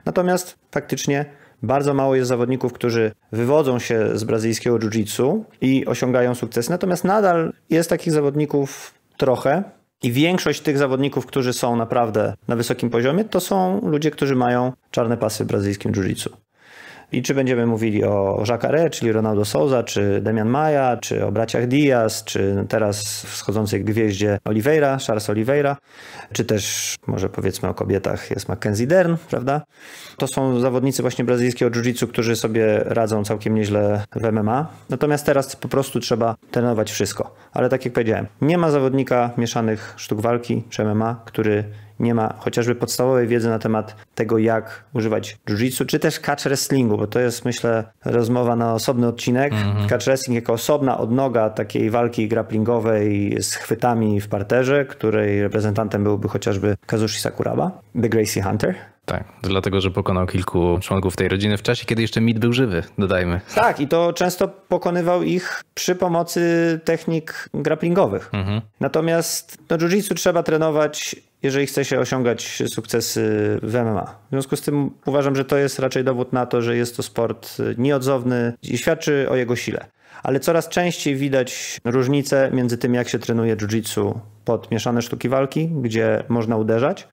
Natomiast faktycznie bardzo mało jest zawodników, którzy wywodzą się z brazylijskiego jiu-jitsu i osiągają sukcesy. Natomiast nadal jest takich zawodników trochę. I większość tych zawodników, którzy są naprawdę na wysokim poziomie, to są ludzie, którzy mają czarne pasy w brazylijskim jiu-jitsu. I czy będziemy mówili o Jacare, czyli Ronaldo Souza, czy Damian Maja, czy o braciach Diaz, czy teraz schodzącej gwieździe Oliveira, Charles Oliveira, czy też może powiedzmy o kobietach jest Mackenzie Dern, prawda? To są zawodnicy właśnie brazylijskiego jiu-jitsu, którzy sobie radzą całkiem nieźle w MMA. Natomiast teraz po prostu trzeba trenować wszystko. Ale tak jak powiedziałem, nie ma zawodnika mieszanych sztuk walki czy MMA, który nie ma chociażby podstawowej wiedzy na temat tego, jak używać jiu-jitsu, czy też catch wrestlingu, bo to jest myślę rozmowa na osobny odcinek. Mhm. Catch wrestling jako osobna odnoga takiej walki grapplingowej z chwytami w parterze, której reprezentantem byłby chociażby Kazushi Sakuraba, The Gracie Hunter. Tak, dlatego, że pokonał kilku członków tej rodziny w czasie, kiedy jeszcze mit był żywy, dodajmy. Tak, i to często pokonywał ich przy pomocy technik grapplingowych. Mhm. Natomiast no, jiu-jitsu trzeba trenować jeżeli chce się osiągać sukcesy w MMA. W związku z tym uważam, że to jest raczej dowód na to, że jest to sport nieodzowny i świadczy o jego sile. Ale coraz częściej widać różnice między tym, jak się trenuje jiu-jitsu pod mieszane sztuki walki, gdzie można uderzać,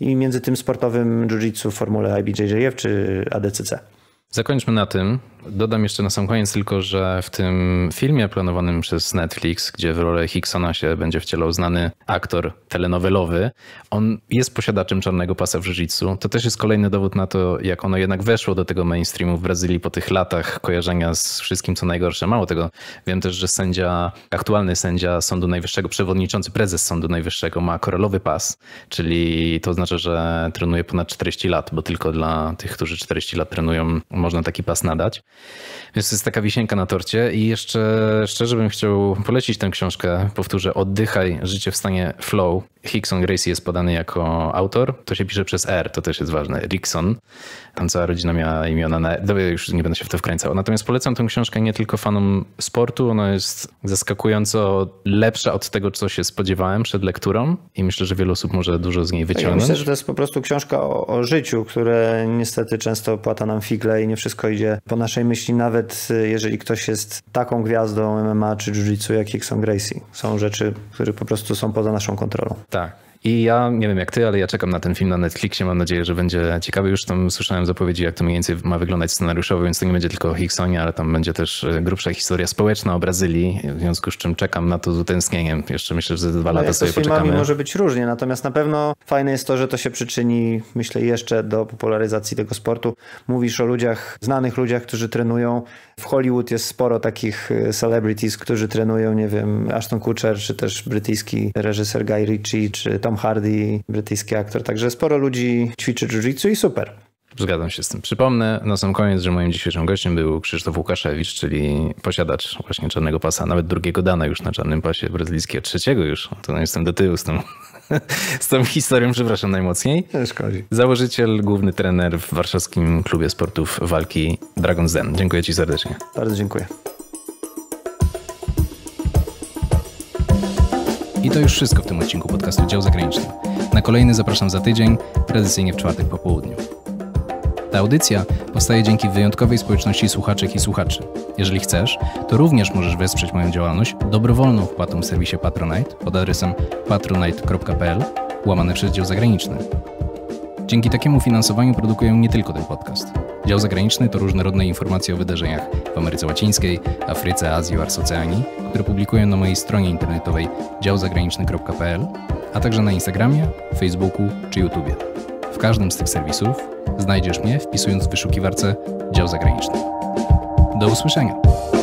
i między tym sportowym jiu-jitsu w formule IBJJF czy ADCC. Zakończmy na tym, Dodam jeszcze na sam koniec tylko, że w tym filmie planowanym przez Netflix, gdzie w rolę Hicksona się będzie wcielał znany aktor telenowelowy, on jest posiadaczem czarnego pasa w jiu To też jest kolejny dowód na to, jak ono jednak weszło do tego mainstreamu w Brazylii po tych latach kojarzenia z wszystkim, co najgorsze. Mało tego, wiem też, że sędzia, aktualny sędzia Sądu Najwyższego, przewodniczący prezes Sądu Najwyższego ma korelowy pas, czyli to oznacza, że trenuje ponad 40 lat, bo tylko dla tych, którzy 40 lat trenują, można taki pas nadać. Więc to jest taka wisienka na torcie i jeszcze szczerze bym chciał polecić tę książkę. Powtórzę, Oddychaj, życie w stanie flow. Hickson Gracie jest podany jako autor. To się pisze przez R, to też jest ważne. Rickson. Tam cała rodzina miała imiona na R. już nie będę się w to wkręcał. Natomiast polecam tę książkę nie tylko fanom sportu. Ona jest zaskakująco lepsza od tego, co się spodziewałem przed lekturą i myślę, że wiele osób może dużo z niej tak, wyciągnąć. Ja myślę, że to jest po prostu książka o, o życiu, które niestety często płata nam figle i nie wszystko idzie po naszej pierwszej myśli, nawet y, jeżeli ktoś jest taką gwiazdą MMA czy jiu-jitsu, jak Hickson Gracie. Są rzeczy, które po prostu są poza naszą kontrolą. Tak. I ja nie wiem jak ty, ale ja czekam na ten film na Netflixie. Mam nadzieję, że będzie ciekawy. Już tam słyszałem zapowiedzi, jak to mniej więcej ma wyglądać scenariuszowo, więc to nie będzie tylko o ale tam będzie też e, grubsza historia społeczna o Brazylii. W związku z czym czekam na to z utęsknieniem. Jeszcze myślę, że za dwa no lata sobie poczekamy. może być różnie, natomiast na pewno fajne jest to, że to się przyczyni, myślę, jeszcze do popularyzacji tego sportu. Mówisz o ludziach, znanych ludziach, którzy trenują w Hollywood jest sporo takich y, celebrities, którzy trenują, nie wiem, Ashton Kutcher, czy też brytyjski reżyser Guy Ritchie, czy Tom Hardy, brytyjski aktor. Także sporo ludzi ćwiczy jiu-jitsu i super. Zgadzam się z tym. Przypomnę na sam koniec, że moim dzisiejszym gościem był Krzysztof Łukaszewicz, czyli posiadacz właśnie czarnego pasa, nawet drugiego dana już na czarnym pasie brazylijskie, trzeciego już. To no, jestem do tyłu z [laughs] z tą historią, przepraszam najmocniej. Nie szkodzi. Założyciel, główny trener w warszawskim klubie sportów walki Dragon Zen. Dziękuję ci serdecznie. Bardzo dziękuję. I to już wszystko w tym odcinku podcastu Dział Zagraniczny. Na kolejny zapraszam za tydzień, tradycyjnie w czwartek po południu. Ta audycja powstaje dzięki wyjątkowej społeczności słuchaczek i słuchaczy. Jeżeli chcesz, to również możesz wesprzeć moją działalność dobrowolną wpłatą w serwisie Patronite pod adresem patronite.pl łamane przez dział zagraniczny. Dzięki takiemu finansowaniu produkuję nie tylko ten podcast. Dział zagraniczny to różnorodne informacje o wydarzeniach w Ameryce Łacińskiej, Afryce, Azji oraz Oceanii, które publikuję na mojej stronie internetowej działzagraniczny.pl, a także na Instagramie, Facebooku czy YouTubie. W każdym z tych serwisów znajdziesz mnie wpisując w wyszukiwarce dział zagraniczny. Do usłyszenia!